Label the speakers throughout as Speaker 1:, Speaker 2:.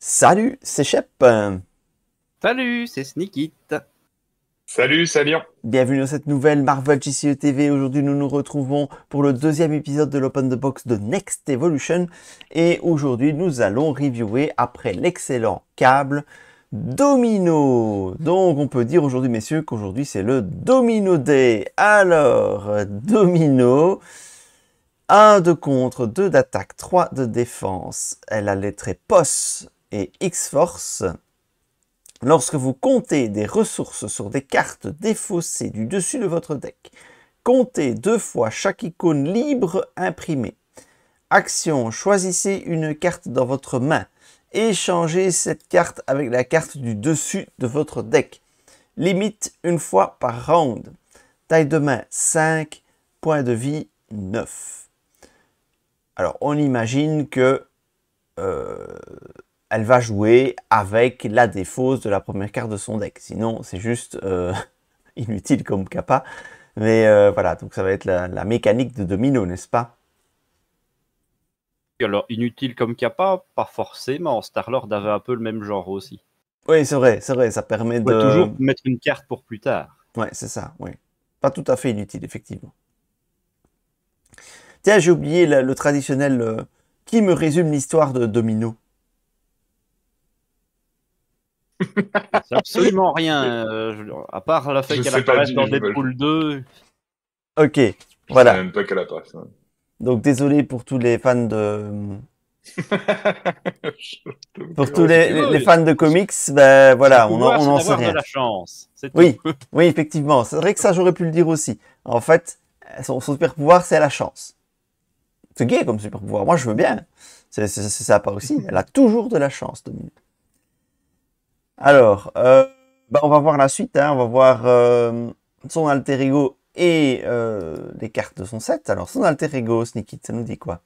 Speaker 1: Salut, c'est Shep.
Speaker 2: Salut, c'est Sneakit.
Speaker 3: Salut, salut.
Speaker 1: Bienvenue dans cette nouvelle Marvel JCE TV. Aujourd'hui, nous nous retrouvons pour le deuxième épisode de l'Open the Box de Next Evolution. Et aujourd'hui, nous allons reviewer, après l'excellent câble, Domino. Donc, on peut dire aujourd'hui, messieurs, qu'aujourd'hui, c'est le Domino Day. Alors, Domino... 1 de contre, 2 d'attaque, 3 de défense. Elle a les traits POS et X-Force, lorsque vous comptez des ressources sur des cartes défaussées du dessus de votre deck, comptez deux fois chaque icône libre imprimée. Action, choisissez une carte dans votre main. Échangez cette carte avec la carte du dessus de votre deck. Limite une fois par round. Taille de main 5, point de vie 9. Alors on imagine que euh, elle va jouer avec la défausse de la première carte de son deck. Sinon, c'est juste euh, inutile comme Kappa. Mais euh, voilà, donc ça va être la, mécanique de domino, n'est-ce pas
Speaker 2: Alors, inutile comme Kappa, pas forcément. Star-Lord avait un peu le même genre aussi.
Speaker 1: Oui, c'est vrai, c'est vrai, ça permet de... toujours mettre une carte pour plus tard. Ouais, c'est ça, oui. Pas tout à fait inutile, effectivement. Tiens, j'ai oublié le, traditionnel euh, qui me résume l'histoire de Domino ?» C'est absolument rien,
Speaker 3: euh, à part la fait qu'elle apparaisse dans Deadpool 2.
Speaker 1: Ok, voilà. même
Speaker 3: pas qu'elle hein.
Speaker 1: Donc désolé pour tous les fans de. pour tous les, fans de comics, ben voilà, on, en, sait rien. De la chance, oui, oui, effectivement. C'est vrai que ça, j'aurais pu le dire aussi. En fait, son, super pouvoir, c'est la chance. C'est gay comme super pouvoir. Moi, je veux bien. C'est sympa aussi. Elle a toujours de la chance, Dominique. Alors, euh, bah, on va voir la suite. Hein. On va voir euh, son alter ego et les euh, cartes de son set. Alors, son alter ego, Snikit, ça nous dit quoi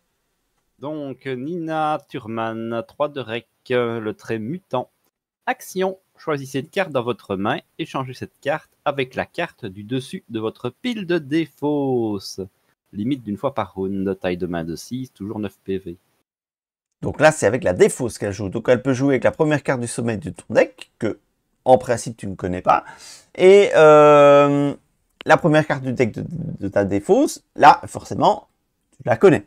Speaker 2: Donc, Nina Turman, 3 de rec, le trait mutant. Action Choisissez une carte dans votre main, échangez cette carte avec la carte du dessus de votre pile de défauts. Limite d'une fois par round,
Speaker 1: taille de main de 6, toujours 9 PV. Donc là, c'est avec la défausse qu'elle joue. Donc elle peut jouer avec la première carte du sommet de ton deck, que en principe tu ne connais pas. Et euh, la première carte du deck de, ta défausse, là, forcément, tu la connais.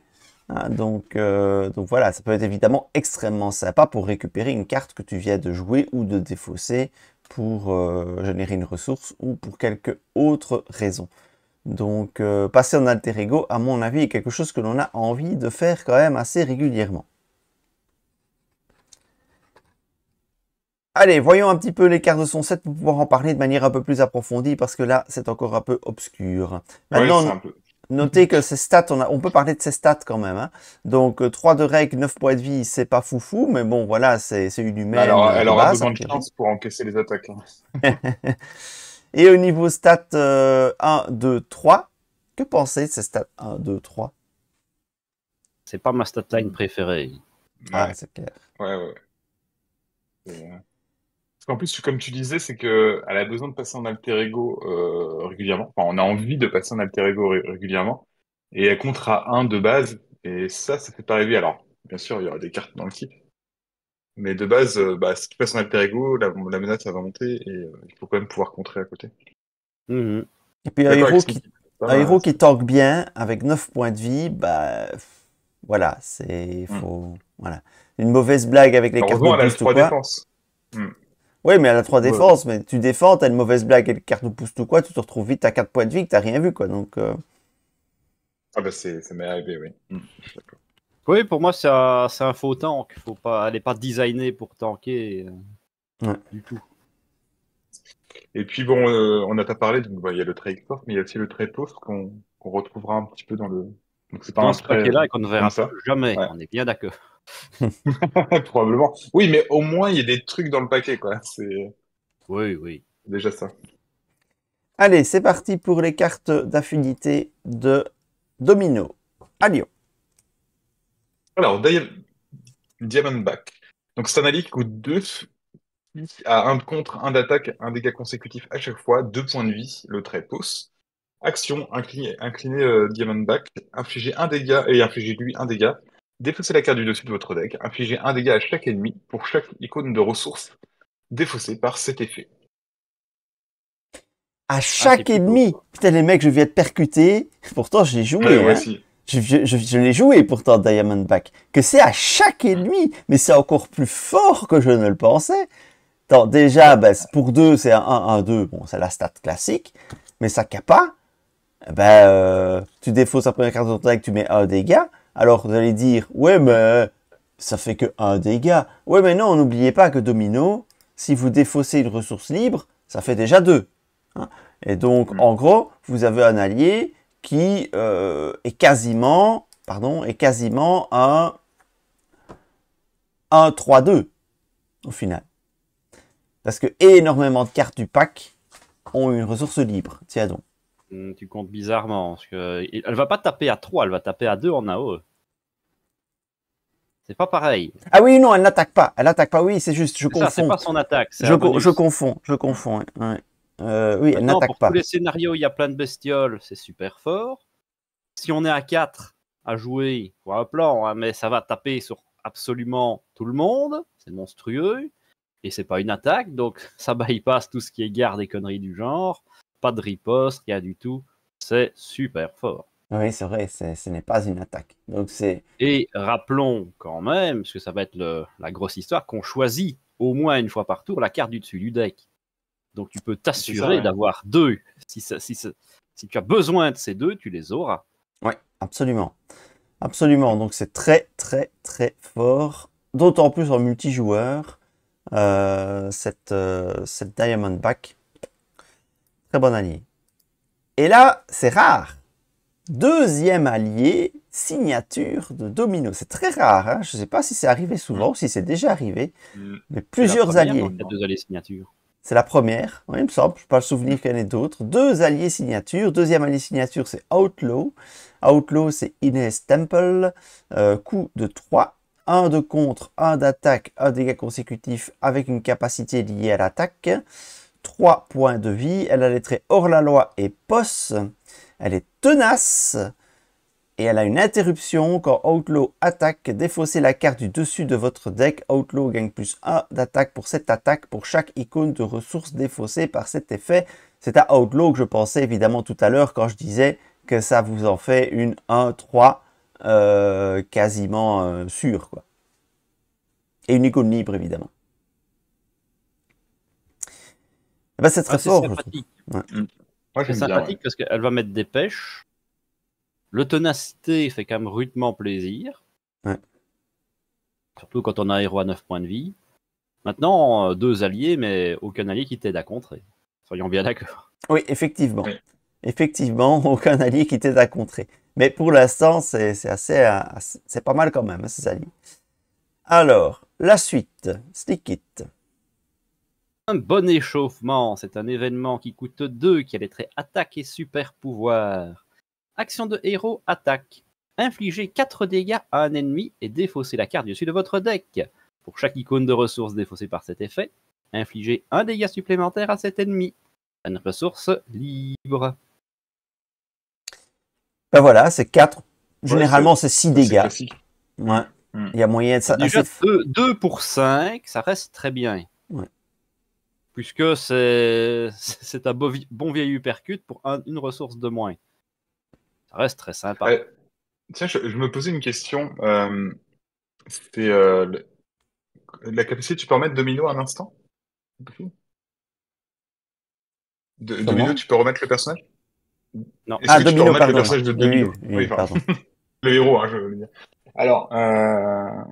Speaker 1: Hein, euh, donc, voilà, ça peut être évidemment extrêmement sympa pour récupérer une carte que tu viens de jouer ou de défausser pour euh, générer une ressource ou pour quelque autre raison. Donc passer en alter ego, à mon avis, est quelque chose que l'on a envie de faire quand même assez régulièrement. Allez, voyons un petit peu l'écart de son set pour pouvoir en parler de manière un peu plus approfondie parce que là, c'est encore un peu obscur. Maintenant, notez que ces stats, on, peut parler de ces stats quand même. Hein. Donc, 3 euh, de règles, 9 points de vie, c'est pas foufou, mais bon, voilà, c'est une humaine. Alors, elle aura besoin de chance
Speaker 3: pour encaisser les attaques.
Speaker 1: Hein. Et au niveau stats 1, 2, 3, que pensez de ces stats 1, 2, 3
Speaker 2: C'est pas ma stat line préférée. Ah, c'est
Speaker 1: clair.
Speaker 3: ouais. ouais. Euh, en plus, comme tu disais, c'est qu'elle a besoin de passer en alter ego euh, régulièrement. Enfin, on a envie de passer en alter ego régulièrement. Et elle compte à 1 de base. Et ça, ça fait pas rêver. Alors, bien sûr, il y aura des cartes dans le kit. Mais de base, ce euh, qui bah, si tu passes en alter ego, la, menace, va monter. Et euh, il faut quand même pouvoir contrer à côté.
Speaker 1: Mm-hmm. Et puis, un héros, qui, tank bien, avec 9 points de vie, bah. Voilà, c'est. Mm. Faut... Voilà. Une mauvaise blague avec les cartes de boost ou quoi. Oui, mais elle a trois défenses, mais tu défends, t'as une mauvaise blague et le pousse ou quoi, tu te retrouves vite à 4 points de vie que t'as rien vu, quoi. Donc, euh.
Speaker 3: Ah bah c'est m'est oui. Hmm.
Speaker 2: Oui, pour moi, c'est un, faux tank. Faut pas, elle est pas designée pour tanker euh, du tout.
Speaker 3: Et puis bon, euh, on a pas parlé, donc bah, il y a le trait post, mais il y a aussi le trait post qu'on retrouvera un petit peu dans le, c'est pas un paquet-là et qu'on ne verra ça. jamais. On est bien d'accord. Probablement. Oui, mais au moins il y a des trucs dans le paquet, quoi. Oui, oui. Déjà ça.
Speaker 1: Allez, c'est parti pour les cartes d'affinité de Domino.
Speaker 3: À Lyon. Alors, Diamond Diamondback. Donc, c'est un qui coûte 2 à 1 contre, 1 d'attaque, 1 dégât consécutif à chaque fois, 2 points de vie, le trait pousse. Action, incliner, euh, Diamondback, infliger un dégât et infliger lui un dégât. Défaussez la carte du dessus de votre deck, infligez un dégât à chaque ennemi pour chaque icône de ressource défaussée par cet effet.
Speaker 1: À chaque ennemi Putain, les mecs, je viens de percuter. Pourtant, j'ai joué. Hein. Je, l'ai joué pourtant, Diamondback. Que c'est à chaque ennemi, mais c'est encore plus fort que je ne le pensais. Tant, déjà, bah, pour deux, c'est un 1-1-2, bon, c'est la stat classique, mais ça capa. Ben, euh, tu défausses la première carte deck, tu mets un dégât. Alors, vous allez dire, ouais, mais ça fait que un dégât. Ouais, mais non, n'oubliez pas que Domino, si vous défaussez une ressource libre, ça fait déjà deux. Hein. Et donc, mm. en gros, vous avez un allié qui euh, est quasiment, pardon, est quasiment un, un 3-2 au final. Parce que énormément de cartes du pack ont une ressource libre. Tiens donc.
Speaker 2: Mm, tu comptes bizarrement. Parce que elle va pas taper à 3, elle va taper à 2 en Ao. C'est pas pareil.
Speaker 1: Ah oui, non, elle n'attaque pas. Elle n'attaque pas, oui, c'est juste, je confonds. C'est pas son attaque. Je, confonds, je confonds. Euh, oui, elle n'attaque pas. Pour tous les
Speaker 2: scénarios, il y a plein de bestioles, c'est super fort. Si on est à 4 à jouer, un plan, mais ça va taper sur absolument tout le monde, c'est monstrueux. Et c'est pas une attaque, donc ça bypass tout ce qui est garde et conneries du genre pas de riposte, rien du tout. C'est super fort.
Speaker 1: Oui, c'est vrai, ce n'est pas une attaque. Donc c'est
Speaker 2: Et rappelons quand même, parce que ça va être la grosse histoire, qu'on choisit au moins une fois par tour la carte du dessus du deck. Donc tu peux t'assurer d'avoir deux. Si, ça, si, tu as besoin de ces deux, tu les auras.
Speaker 1: Oui, absolument. Absolument. Donc c'est très, très, très fort. D'autant plus en multijoueur, euh, cette, euh, Diamond Back bon allié. Et là, c'est rare. Deuxième allié, signature de domino. C'est très rare. Hein. Je ne sais pas si c'est arrivé souvent, si c'est déjà arrivé. Mm. Mais plusieurs alliés. C'est la première, il me semble. Je pas le souvenir qu'il y en ait d'autres. Deux alliés signature Deuxième allié signature, c'est Outlaw. Outlaw, c'est Ines Temple. Euh, coup de 3. Un de contre, un d'attaque, un dégât consécutif avec une capacité liée à l'attaque trois points de vie. Elle a les hors la loi et posse. Elle est tenace. Et elle a une interruption quand Outlaw attaque. défausser la carte du dessus de votre deck. Outlaw gagne plus 1 d'attaque pour cette attaque pour chaque icône de ressources défaussée par cet effet. C'est à Outlaw que je pensais évidemment tout à l'heure quand je disais que ça vous en fait une 1-3 euh, quasiment euh, sûr Quoi. Et une icône libre évidemment. Eh ben, c'est très ah, sympathique. Mm. c'est sympathique
Speaker 2: parce qu'elle va mettre des pêches. Le tenacité fait quand même rudement plaisir. Surtout quand on a un héros à 9 points de vie. Maintenant, euh, deux alliés, mais aucun allié qui t'aide à contrer.
Speaker 1: Soyons bien d'accord. Oui, effectivement. Effectivement, aucun allié qui t'aide à contrer. Mais pour l'instant, c'est assez, c'est pas mal quand même, hein, ces alliés. Alors, la suite, Slickit.
Speaker 2: Un bon échauffement, c'est un événement qui coûte 2, qui a les traits attaque et super pouvoir. Action de héros, attaque. Infligez 4 dégâts à un ennemi et défaussez la carte du dessus de votre deck. Pour chaque icône de ressource défaussée par cet effet, infligez un dégât supplémentaire à cet ennemi. Une ressource libre.
Speaker 1: Ben voilà, c'est 4. Généralement, c'est 6 dégâts. Ouais. Hmm. Il y a moyen de ça. 2,
Speaker 2: 2 pour 5, ça reste très bien. Ouais puisque c'est un bon vieil uppercut pour une ressource de moins. Ça reste très
Speaker 3: sympa. tiens, je, me posais une question. Euh, C'était euh, la capacité, tu peux remettre domino à l'instant Domino, tu peux remettre le personnage Non, ah, domino, peux remettre le personnage de Domino. Oui, le héros, hein, je veux dire. Alors, euh,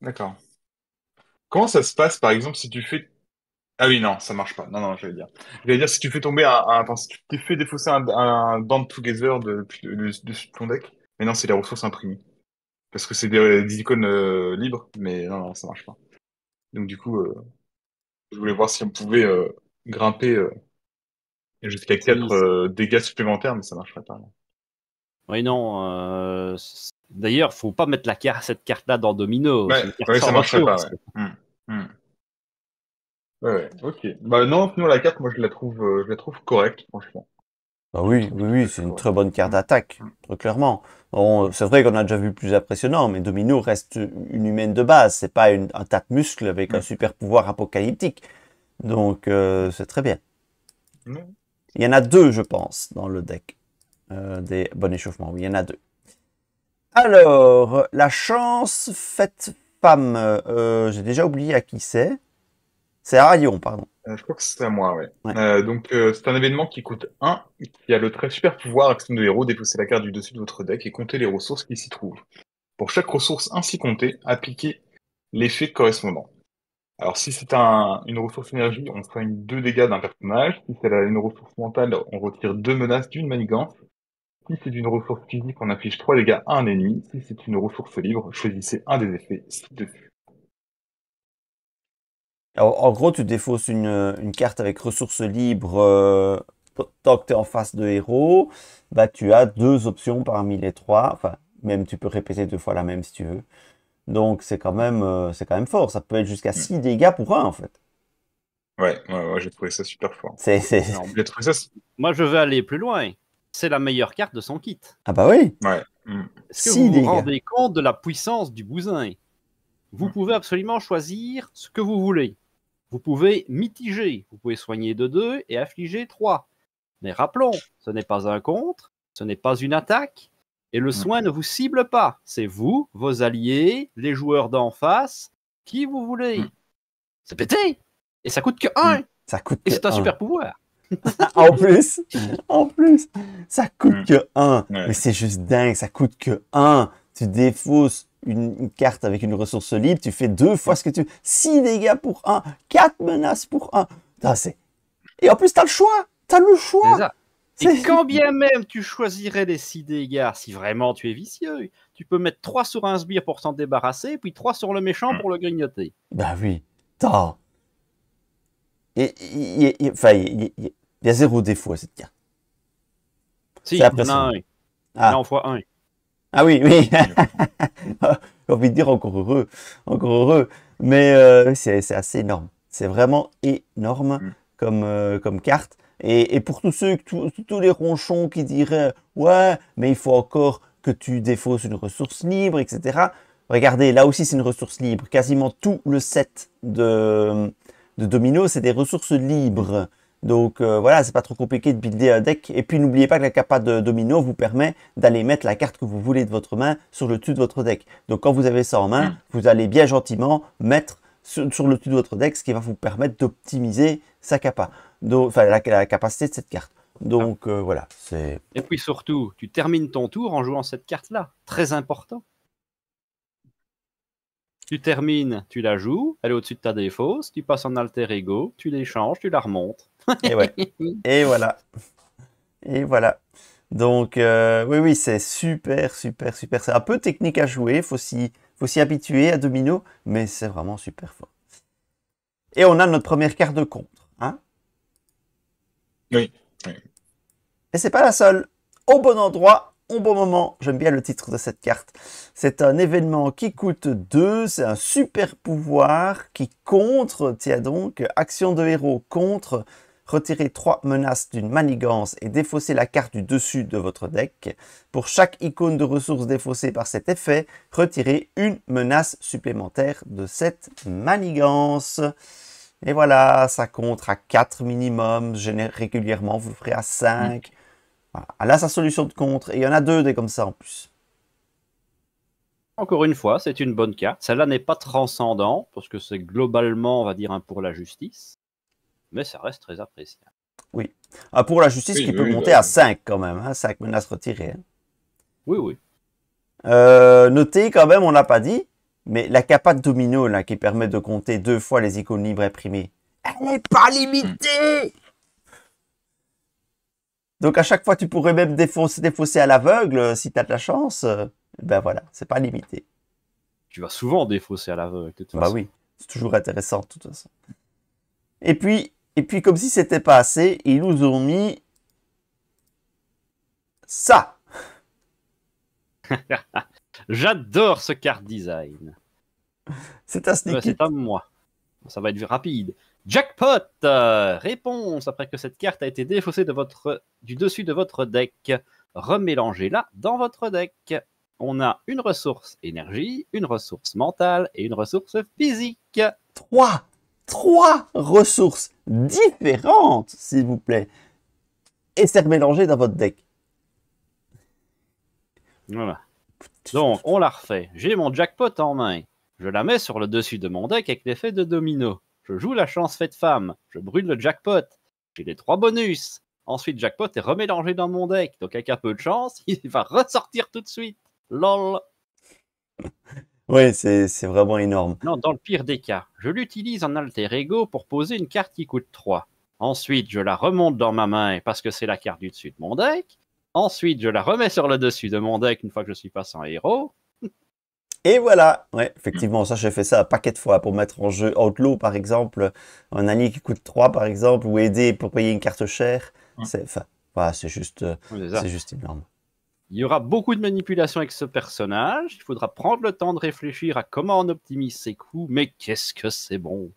Speaker 3: d'accord. Comment ça se passe, par exemple, si tu fais. Ah oui, non, ça marche pas. Non, non, j'allais dire. J'allais dire, si tu fais tomber un. si tu t'es fait défausser un, band together de, de, ton deck, mais non, c'est les ressources imprimées. Parce que c'est des, euh, icônes euh, libres, mais non, non, ça marche pas. Donc, du coup, euh, je voulais voir si on pouvait grimper jusqu'à 4 dégâts supplémentaires, mais ça marcherait pas.
Speaker 2: Oui, non. D'ailleurs, faut pas mettre cette carte-là dans Domino. ça marcherait pas.
Speaker 3: Hmm. Hmm. ok. Bah non, sinon la carte, moi je la trouve, euh, je la trouve correcte, franchement.
Speaker 1: Bah oui, oui, oui, c'est une très bonne carte hmm. d'attaque, hmm. clairement. Bon, euh, c'est vrai qu'on a déjà vu plus impressionnant, mais Domino reste une humaine de base, c'est pas une, un tas de avec un super pouvoir apocalyptique. Donc euh, c'est très bien. Il y en a deux, je pense, dans le deck des bons échauffements. Oui, il y en a deux. Alors, la chance faite Pam, euh, euh, j'ai déjà oublié à qui c'est. C'est à pardon.
Speaker 3: Euh, je crois que c'est à moi, oui. donc, c'est un événement qui coûte 1, qui a le très super pouvoir, action de héros, dépousser la carte du dessus de votre deck et compter les ressources qui s'y trouvent. Pour chaque ressource ainsi comptée, appliquez l'effet correspondant. Alors, si c'est une ressource énergie, on soigne deux dégâts d'un personnage. Si c'est une ressource mentale, on retire deux menaces d'une manigance. Si c'est une ressource physique, on affiche 3 dégâts à un ennemi. Si c'est une ressource libre, choisissez un des effets ci-dessus. Alors, en gros, tu
Speaker 1: défausses une, carte avec ressources libres euh, tant que tu es en face de héros. Bah, tu as deux options parmi les trois. Enfin, même tu peux répéter deux fois la même si tu veux. Donc, c'est quand, même, euh, c'est quand même fort. Ça peut être jusqu'à 6 mm. dégâts pour un, en fait.
Speaker 3: Ouais, j'ai trouvé ça super fort. C'est,
Speaker 2: Moi, je veux aller plus loin c'est la meilleure carte de son kit. Ah bah oui. Mm. si, vous vous rendez compte de la puissance du bousin Vous mm. pouvez absolument choisir ce que vous voulez. Vous pouvez mitiger, vous pouvez soigner de deux et affliger 3. Mais rappelons, ce n'est pas un contre, ce n'est pas une attaque, et le mm. soin ne vous cible pas. C'est vous, vos alliés, les joueurs d'en face, qui vous voulez. C'est pété
Speaker 1: Et ça coûte que 1 Ça coûte Et c'est un super pouvoir
Speaker 3: en plus, en plus,
Speaker 1: ça coûte mm. que 1. Mais c'est juste dingue, ça coûte que 1. Tu défausses une, carte avec une ressource libre, tu fais deux fois ce que tu... 6 dégâts pour 1, 4 menaces pour 1. Et en plus, t'as le choix. T'as le choix. Et quand bien
Speaker 2: même tu choisirais les 6 dégâts, si vraiment tu es vicieux, tu peux mettre 3 sur un sbire pour s'en débarrasser, puis 3 sur le méchant mm. pour le grignoter.
Speaker 1: Bah oui. T'as. Et, y a il y a zéro défaut à cette carte. Si, il un. Ah. fois un. Ah oui, oui. J'ai envie de dire encore heureux. Encore heureux. Mais euh, c'est assez énorme. C'est vraiment énorme mm. comme, euh, comme carte. Et, pour tous ceux, tous, tous les ronchons qui diraient Ouais, mais il faut encore que tu défausses une ressource libre, etc. Regardez, là aussi c'est une ressource libre. Quasiment tout le set de, de Domino, c'est des ressources libres. Donc euh, voilà, c'est pas trop compliqué de builder un deck. Et puis n'oubliez pas que la capa de domino vous permet d'aller mettre la carte que vous voulez de votre main sur le dessus de votre deck. Donc quand vous avez ça en main, ah. vous allez bien gentiment mettre sur, le dessus de votre deck, ce qui va vous permettre d'optimiser sa capa. enfin, la, capacité de cette carte. Donc ah. euh, voilà, c'est...
Speaker 2: Et puis surtout, tu termines ton tour en jouant cette carte-là. Très important. Tu termines, tu la joues, elle est au-dessus de ta défausse, tu passes en alter
Speaker 1: ego, tu l'échanges, tu la remontes. Et, voilà. Et voilà. Donc, euh, oui, oui, c'est super, super, super. C'est un peu technique à jouer. Il faut s'y habituer à domino, mais c'est vraiment super fort. Et on a notre première carte de contre. Hein oui. Et c'est pas la seule. Au bon endroit, au bon moment. J'aime bien le titre de cette carte. C'est un événement qui coûte 2. C'est un super pouvoir qui contre, tiens donc, action de héros contre retirez 3 menaces d'une manigance et défaussez la carte du dessus de votre deck. Pour chaque icône de ressources défaussée par cet effet, retirez une menace supplémentaire de cette manigance. Et voilà, ça contre à 4 minimum, régulièrement vous le ferez à 5. Voilà. Là, sa solution de contre, et il y en a deux des comme ça en plus.
Speaker 2: Encore une fois, c'est une bonne carte. Celle-là n'est pas transcendant, parce que c'est globalement, on va dire, un pour la justice mais ça reste très appréciable.
Speaker 1: Oui. Ah, pour la justice qui peut monter à 5 quand même, hein, 5 menaces retirées. Hein. Oui, oui. Euh, notez quand même, on n'a pas dit, mais la capa de domino qui permet de compter deux fois les icônes libres imprimées,
Speaker 2: elle n'est pas limitée
Speaker 1: Donc à chaque fois, tu pourrais même défausser, à l'aveugle euh, si tu as de la chance. Euh, ben voilà, c'est pas limité. Tu vas souvent défausser à l'aveugle, Bah oui, c'est toujours intéressant de toute façon. Et puis, et puis, comme si c'était pas assez, ils nous ont mis ça. J'adore ce card
Speaker 2: design. C'est un euh, C'est à moi. Ça va être rapide. Jackpot euh, Réponse après que cette carte a été défaussée de votre, du dessus de votre deck. Remélangez-la dans votre deck. On a une ressource énergie, une ressource mentale et une ressource physique.
Speaker 1: 3 trois ressources différentes, s'il vous plaît, et c'est remélangé dans votre deck.
Speaker 2: Voilà. Donc, on la refait. J'ai mon jackpot en main. Je la mets sur le dessus de mon deck avec l'effet de domino. Je joue la chance faite femme. Je brûle le jackpot. J'ai les trois bonus. Ensuite, jackpot est remélangé dans mon deck. Donc, avec un peu de chance, il va ressortir tout de suite. LOL.
Speaker 1: Oui, c'est vraiment énorme.
Speaker 2: Non, dans le pire des cas, je l'utilise en alter ego pour poser une carte qui coûte 3. Ensuite, je la remonte dans ma main parce que c'est la carte du dessus de mon deck. Ensuite, je la remets sur le dessus de mon deck une fois que je suis passé en héros.
Speaker 1: Et voilà, ouais, hmm. effectivement, ça j'ai fait ça un paquet de fois pour mettre en jeu Outlaw par exemple, un allié qui coûte 3 par exemple, ou aider pour payer une carte chère. Hmm. C'est enfin, c'est juste, euh, c'est juste énorme.
Speaker 2: Il y aura beaucoup de manipulations avec ce personnage. Il faudra prendre le temps de
Speaker 1: réfléchir à comment on optimise ses coups. Mais qu'est-ce que c'est bon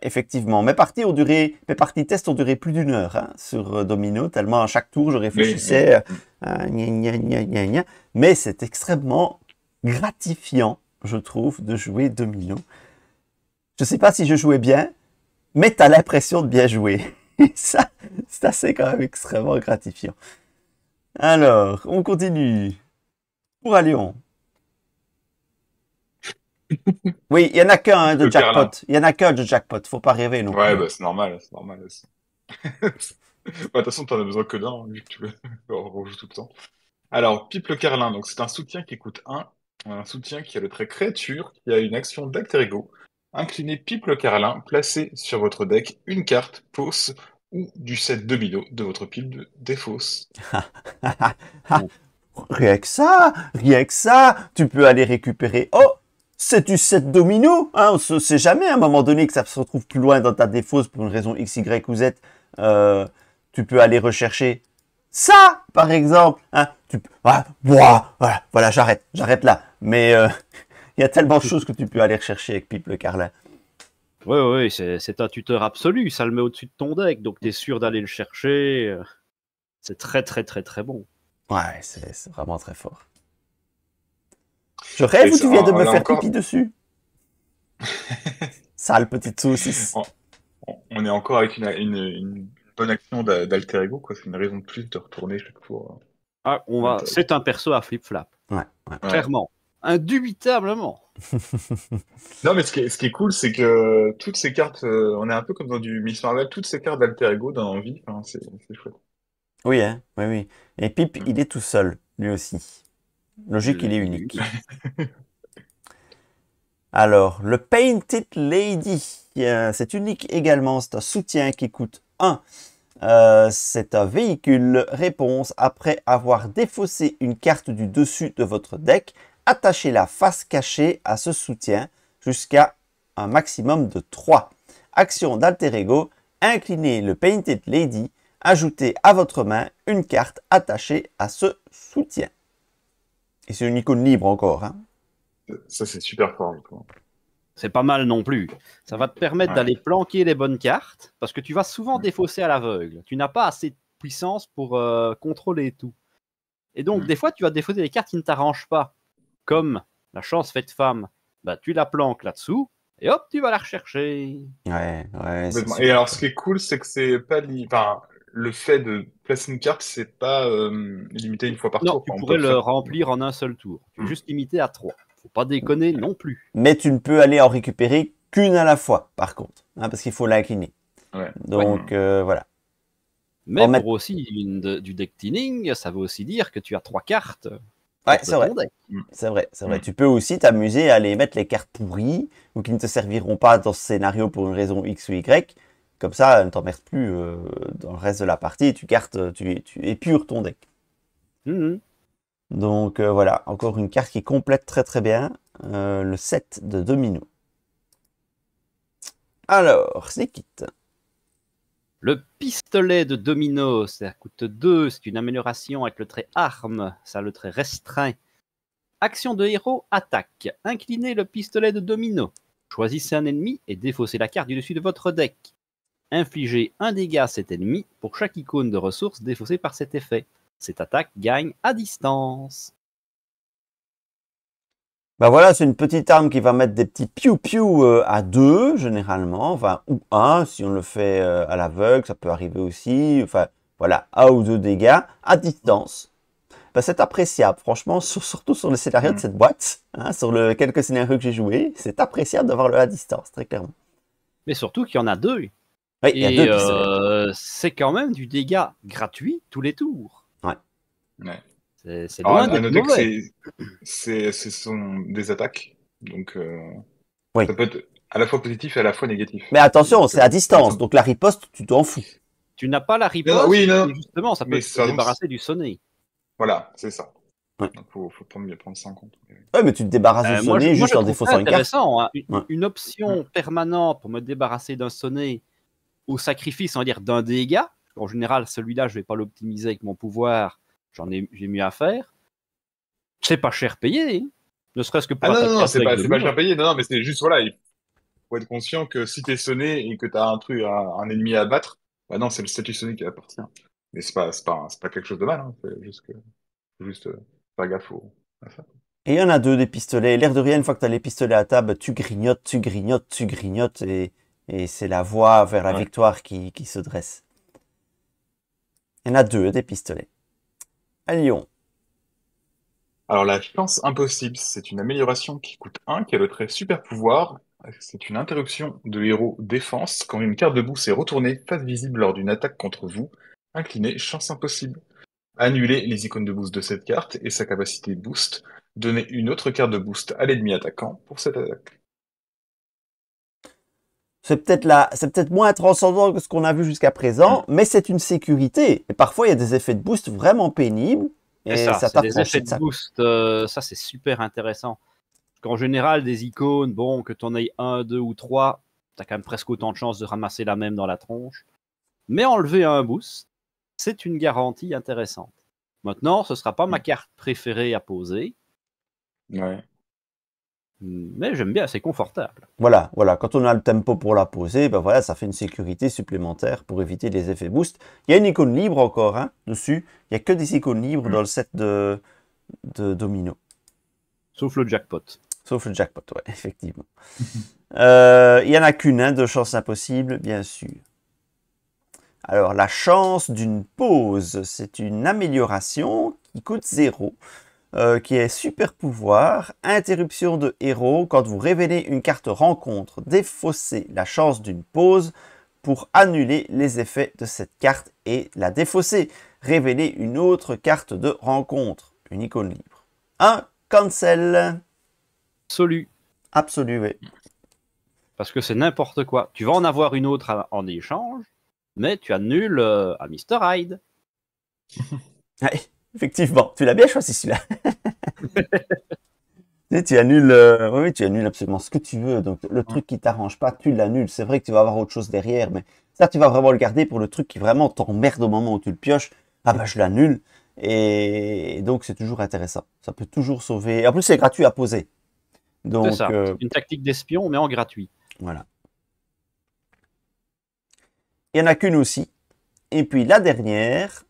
Speaker 1: Effectivement. Mes parties, ont duré, mes parties test ont duré plus d'une heure hein, sur euh, Domino, tellement à chaque tour je réfléchissais. Euh, euh, mais c'est extrêmement gratifiant, je trouve, de jouer Domino. Je ne sais pas si je jouais bien, mais tu as l'impression de bien jouer. ça, c'est assez quand même extrêmement gratifiant. Alors, on continue. Pour à Lyon. Oui, il n'y en a qu'un hein, de jackpot. Il n'y en a qu'un de jackpot, faut pas rêver non Ouais, bah, c'est
Speaker 3: normal, c'est normal. Bah, de toute façon, n'en as besoin que d'un, hein, vu que tu tout le temps. Alors, Pipe le Carlin, donc c'est un soutien qui coûte 1, un soutien qui a le trait créature, qui a une action d'acte ego. Inclinez Pipe le Carlin, placez sur votre deck une carte, pousse, ou du set domino de votre pile de défausse.
Speaker 1: rien que ça, rien que ça, tu peux aller récupérer. Oh, c'est du set domino. Hein, on ne sait jamais à un moment donné que ça se retrouve plus loin dans ta défausse pour une raison X, Y ou Z. Euh, tu peux aller rechercher ça, par exemple. Hein, tu, ah, voilà, voilà j'arrête, j'arrête là. Mais euh, il y a tellement de choses que tu peux aller rechercher avec Pipe le Carlin.
Speaker 2: Oui, oui, c'est un tuteur absolu. Ça le met au-dessus de ton deck, donc tu es sûr d'aller le chercher. Euh. C'est très, très, très, très
Speaker 1: bon. Ouais, c'est vraiment très fort. Je rêve que tu viens de me faire pipi dessus. Sale petite saucisse.
Speaker 3: On, est encore avec une, bonne action d'alter ego, quoi. C'est une raison de plus de retourner chaque fois.
Speaker 2: Ah, va. Euh, c'est un perso à flip-flap. ouais. Clairement.
Speaker 3: Indubitablement. non, mais ce qui est, cool, c'est que toutes ces cartes, euh, on est un peu comme dans du Miss Marvel, toutes ces cartes d'Alter Ego dans Envie, c'est chouette.
Speaker 1: Oui, hein, oui, oui. Et Pip, mm. il est tout seul, lui aussi. Logique, il est unique. Alors, le Painted Lady, euh, c'est unique également, c'est un soutien qui coûte 1. Euh, c'est un véhicule réponse après avoir défaussé une carte du dessus de votre deck attachez la face cachée à ce soutien jusqu'à un maximum de 3. Action d'alter ego, inclinez le Painted Lady, ajoutez à votre main une carte attachée à ce soutien. Et c'est une icône libre encore. Hein. Ça,
Speaker 2: c'est super fort. C'est pas mal non plus. Ça va te permettre d'aller planquer les bonnes cartes, parce que tu vas souvent défausser à l'aveugle. Tu n'as pas assez de puissance pour euh, contrôler tout. Et donc, mm. des fois, tu vas défausser des cartes qui ne t'arrangent pas comme la chance fait femme, bah, tu la planques là-dessous et hop, tu vas la rechercher.
Speaker 3: Ouais, ouais. Et alors, ce qui est cool, c'est que c'est pas le fait de placer une carte, c'est pas euh, limité une fois par non, tour. Tu pourrais le
Speaker 2: remplir en un seul tour. Hmm. juste limité à trois. Faut pas déconner non plus.
Speaker 1: Mais tu ne peux aller en récupérer qu'une à la fois, par contre, hein, parce qu'il faut l'incliner. Donc euh, voilà. Mais pour aussi du deck teaming, ça veut aussi dire que tu as trois cartes Ouais, mm. c'est vrai. C'est vrai, mm. Tu peux aussi t'amuser à aller mettre les cartes pourries ou qui ne te serviront pas dans ce scénario pour une raison X ou Y. Comme ça, ne t'emmerdes plus euh, dans le reste de la partie tu, cartes, tu, tu épures ton deck. Mm-hmm. Donc euh, voilà, encore une carte qui complète très très bien euh, le set de domino. Alors, c'est quitte.
Speaker 2: Le pistolet de domino, ça coûte 2, c'est une amélioration avec le trait arme, ça le trait restreint. Action de héros, attaque. Inclinez le pistolet de domino. Choisissez un ennemi et défaussez la carte du dessus de votre deck. Infligez un dégât à cet ennemi pour chaque icône de ressource défaussée par cet effet. Cette attaque gagne à distance.
Speaker 1: Bah voilà, c'est une petite arme qui va mettre des petits piou-piou euh, à deux, généralement, enfin, ou un, si on le fait euh, à l'aveugle, ça peut arriver aussi, enfin, voilà, un ou deux dégâts à distance. Bah, c'est appréciable, franchement, surtout sur le scénario de mm. cette boîte, hein, sur le quelques scénarios que j'ai joués, c'est appréciable d'avoir le à distance, très clairement.
Speaker 2: Mais surtout qu'il y en a deux. Oui, il y a deux euh, c'est quand même du dégât gratuit tous les tours.
Speaker 3: Ouais. ouais. C'est loin Ce sont des attaques, donc euh, ça peut être à la fois positif et à la fois négatif. Mais attention, c'est à
Speaker 1: euh, distance, donc la riposte, tu t'en fous.
Speaker 3: Tu n'as pas la riposte, oui, non. justement, ça peut se débarrasser du sonnet.
Speaker 1: Voilà, c'est ça. Il faut, faut prendre, prendre ça en compte. Oui, mais tu te débarrasses du euh, sonnet juste en une hein.
Speaker 2: Une, option permanente pour me débarrasser d'un sonnet au sacrifice, on va dire, d'un dégât. En général, celui-là, je ne vais pas l'optimiser avec mon pouvoir j'en ai, j'ai mis à faire. C'est pas cher payé, hein. ne serait-ce que pour. Ah non, non, c'est pas, cher
Speaker 3: payé, non, non, mais c'est juste, voilà, il faut être conscient que si t'es sonné et que t'as un truc, un, ennemi à battre, bah non, c'est le statut sonné qui appartient. Mais c'est pas, pas, pas quelque chose de mal, hein. c'est juste que. Juste, pas euh, gaffe
Speaker 1: ça. Et il y en a deux des pistolets. L'air de rien, une fois que tu as les pistolets à table, tu grignotes, tu grignotes, tu grignotes, et, et c'est la voie vers la victoire qui, qui se dresse. Il y en a deux des pistolets.
Speaker 3: Alors la chance impossible, c'est une amélioration qui coûte 1, qui a le trait super pouvoir. C'est une interruption de héros défense quand une carte de boost est retournée, face visible lors d'une attaque contre vous. Inclinez, chance impossible. Annulez les icônes de boost de cette carte et sa capacité boost. Donnez une autre carte de boost à l'ennemi attaquant pour cette attaque
Speaker 1: c'est peut-être là, c'est peut-être moins transcendant que ce qu'on a vu jusqu'à présent, mm. mais c'est une sécurité. Et parfois, il y a des effets de boost vraiment pénibles. Et ça, ça de
Speaker 2: boost, euh, ça c'est super intéressant. Qu'en général, des icônes, bon, que en aies un, deux ou trois, tu as quand même presque autant de chances de ramasser la même dans la tronche. Mais enlever un boost, c'est une garantie intéressante. Maintenant, ce sera pas ma mm. carte préférée à poser.
Speaker 3: Ouais
Speaker 1: mais
Speaker 2: j'aime bien, c'est confortable.
Speaker 1: Voilà, voilà. Quand on a le tempo pour la poser, ben voilà, ça fait une sécurité supplémentaire pour éviter les effets boost. Il y a une icône libre encore hein, dessus. Il n'y a que des icônes libres mm. dans le set de, de domino. Sauf le jackpot. Sauf le jackpot, oui, effectivement. Euh, il n'y en a qu'une, hein, de chance impossible, bien sûr. Alors, la chance d'une pause, c'est une amélioration qui coûte zéro. Euh, qui est super pouvoir, interruption de héros, quand vous révélez une carte rencontre, défausser la chance d'une pause pour annuler les effets de cette carte et la défausser, révéler une autre carte de rencontre, une icône libre. Un hein, cancel. Absolu. Absolu, oui.
Speaker 2: Parce que c'est n'importe quoi. Tu vas en avoir une autre en échange, mais tu annules euh, à Mr. Hyde.
Speaker 1: Effectivement, tu l'as bien choisi celui-là. tu, annules, euh, oui, tu annules absolument ce que tu veux. Donc le truc qui t'arrange pas, tu l'annules. C'est vrai que tu vas avoir autre chose derrière, mais ça, tu vas vraiment le garder pour le truc qui vraiment t'emmerde au moment où tu le pioches. Ah bah je l'annule. Et donc c'est toujours intéressant. Ça peut toujours sauver. En plus c'est gratuit à poser. Donc ça. Euh,
Speaker 2: une tactique d'espion mais en gratuit. Voilà.
Speaker 1: Il y en a qu'une aussi. Et puis la dernière,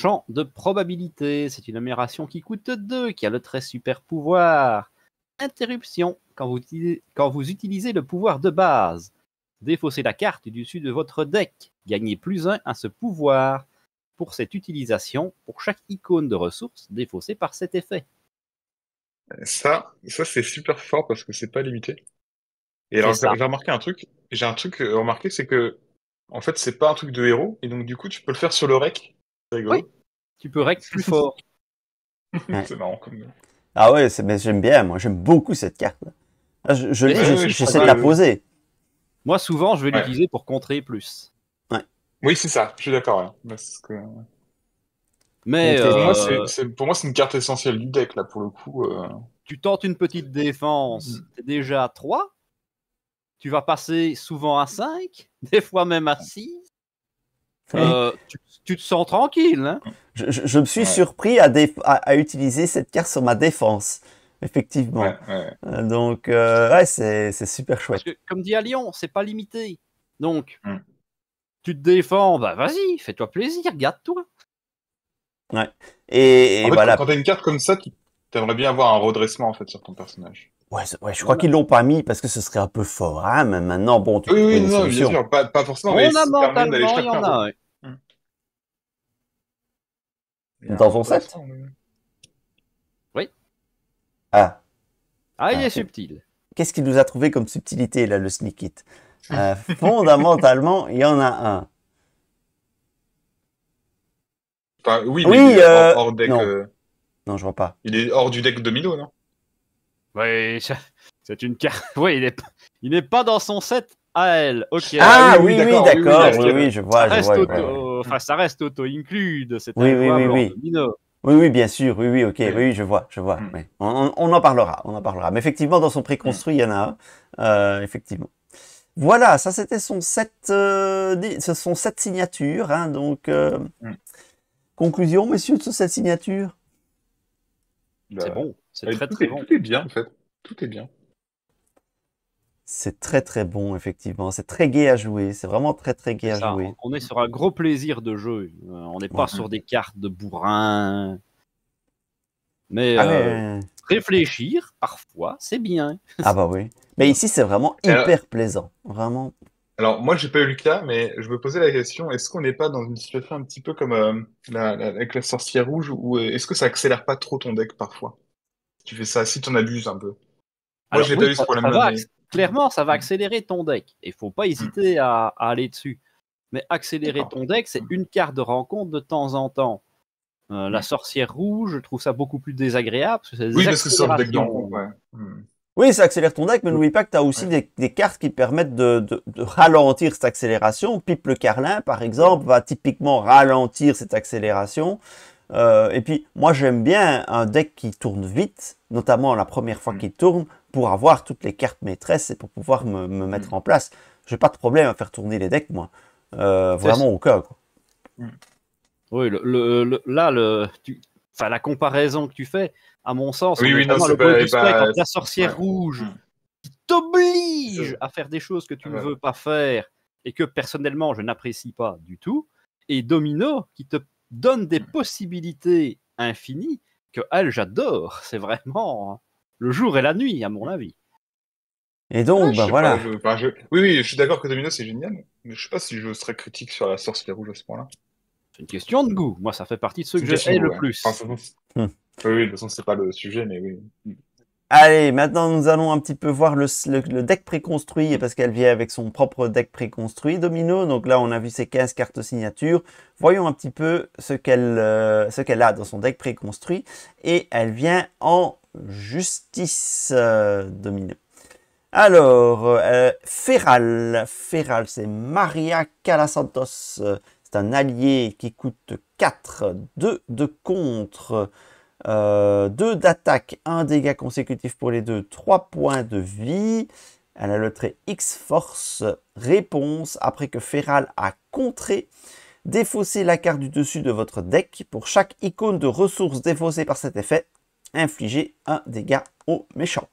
Speaker 2: Champ de probabilité, c'est une amélioration qui coûte 2, qui a le très super pouvoir. Interruption, quand vous, utilisez, quand vous utilisez le pouvoir de base. Défaussez la carte du dessus de votre deck. Gagnez plus 1 à ce pouvoir. Pour cette utilisation, pour chaque icône de ressource défaussée par cet effet.
Speaker 3: Ça, ça c'est super fort parce que c'est pas limité.
Speaker 2: Et alors j'ai remarqué
Speaker 3: un truc, j'ai un truc remarqué, c'est que en fait c'est pas un truc de héros et donc du coup tu peux le faire sur le rec oui. Tu peux rex plus fort. c'est marrant comme
Speaker 1: Ah ouais, mais j'aime bien, moi j'aime beaucoup cette carte. Ah, je, j'essaie de la poser.
Speaker 2: Moi souvent je vais l'utiliser pour contrer plus. Oui c'est ça, je suis d'accord.
Speaker 3: Mais pour moi c'est une carte essentielle du deck là pour le coup. Euh.
Speaker 2: Tu tentes une petite défense, mm. déjà à 3. Tu vas passer souvent à 5, des fois même à 6. Euh, tu, te sens tranquille. Hein
Speaker 1: je, me suis surpris à, à, utiliser cette carte sur ma défense. Effectivement. Euh, donc, euh, ouais, c'est super chouette.
Speaker 2: comme dit Lyon, c'est pas limité. Donc, hmm. tu te défends, bah vas-y, fais-toi plaisir, gâte
Speaker 3: toi Et, voilà. Quand t'as une carte comme ça, tu aimerais bien avoir un redressement en fait sur ton personnage. Ouais, ouais, je crois qu'ils l'ont
Speaker 1: pas mis parce que ce serait un peu fort. Hein, mais maintenant,
Speaker 3: bon, tu Oui, oui, non, bien sûr, pas, forcément. il y en a. Ouais. Mm. Dans son set
Speaker 1: Oui. Ah.
Speaker 2: Ah, il ah, est subtil.
Speaker 1: Qu'est-ce qu'il nous a trouvé comme subtilité, là, le sneak it euh, Fondamentalement, il y en a
Speaker 3: un. oui, oui, il est hors, euh, deck. Non. Euh, non. je vois pas. Il est hors du deck de non
Speaker 2: oui, c'est une carte. Oui, il n'est il pas dans son set à elle. Ah, ah, oui, d'accord. Oui, je vois. Ça reste, auto... reste include. oui, oui, oui, oui.
Speaker 1: Oui, oui, bien sûr. Oui, oui, ok. Oui, je vois, je vois. Mm. On, en parlera, on en parlera. Mais effectivement, dans son préconstruit, mm. il y en a un. Euh, effectivement. Voilà, ça c'était son set, euh, Ce sont sept signatures. Hein. donc, euh, mm. conclusion, messieurs, de cette signature. C'est bah, bon.
Speaker 3: C'est ah, très tout est, bon. bien en fait. Tout est bien.
Speaker 1: C'est très très bon, effectivement. C'est très gai à jouer. C'est vraiment très très gai à jouer.
Speaker 2: On est sur un gros plaisir de jeu. Euh, on n'est pas sur des cartes de bourrin.
Speaker 1: Mais, ah, euh,
Speaker 3: réfléchir, parfois, c'est bien.
Speaker 1: Ah bah oui. Mais ici, c'est vraiment hyper plaisant.
Speaker 3: Vraiment. Alors, moi, j'ai pas eu le cas, mais je me posais la question est-ce qu'on n'est pas dans une situation un petit peu comme euh, avec la sorcière rouge, ou est-ce que ça accélère pas trop ton deck parfois tu fais ça si tu en abuses un peu. Moi, pas eu ce problème-là.
Speaker 2: Clairement, ça va accélérer ton deck. Et faut pas mm. hésiter à, aller dessus. Mais accélérer ton deck, c'est mm. une carte de rencontre de temps en temps. Euh, la mm. sorcière rouge, je trouve ça beaucoup plus désagréable. oui, parce que c'est
Speaker 3: deck
Speaker 1: Oui, ça accélère ton deck, mais n'oublie pas que tu as aussi des, cartes qui permettent de, ralentir cette accélération. Pipe le Carlin, par exemple, va typiquement ralentir cette accélération. Euh, et puis, moi, j'aime bien un deck qui tourne vite, notamment la première fois mm. qu'il tourne, pour avoir toutes les cartes maîtresses et pour pouvoir me, mettre mm. en place. J'ai pas de problème à faire tourner les decks, moi. Euh, vraiment au cas. Mm.
Speaker 2: Oui, le, là, le, la comparaison que tu fais, à mon sens, oui, le la sorcière rouge qui t'oblige à faire des choses que tu ne veux pas faire et que personnellement je n'apprécie pas du tout, et Domino qui te donne des hmm. possibilités infinies que elle, j'adore. C'est vraiment le jour et la nuit,
Speaker 3: à mon avis.
Speaker 1: Et donc,
Speaker 2: ben voilà. Oui,
Speaker 3: oui, je suis d'accord que Domino, c'est génial, mais je sais pas si je serais critique sur la sorcière rouge à ce point-là. C'est une question de goût. Moi, ça fait partie de ceux que je le plus. Hmm. oui, de toute façon, c'est pas le sujet, mais oui.
Speaker 1: Allez, maintenant nous allons un petit peu voir le, deck préconstruit, parce qu'elle vient avec son propre deck préconstruit Domino. Donc là, on a vu ses 15 cartes signatures. Voyons un petit peu euh, ce qu'elle a dans son deck préconstruit. Et elle vient en justice euh, Domino. Alors, euh, Feral. Feral, c'est Maria Calasantos. C'est un allié qui coûte 4, 2 de contre. 2 euh, deux d'attaque, un dégât consécutif pour les deux, 3 points de vie. Elle a le trait X-Force, réponse, après que Feral a contré. Défaussez la carte du dessus de votre deck. Pour chaque icône de ressources défaussée par cet effet, infligez un dégât au méchant.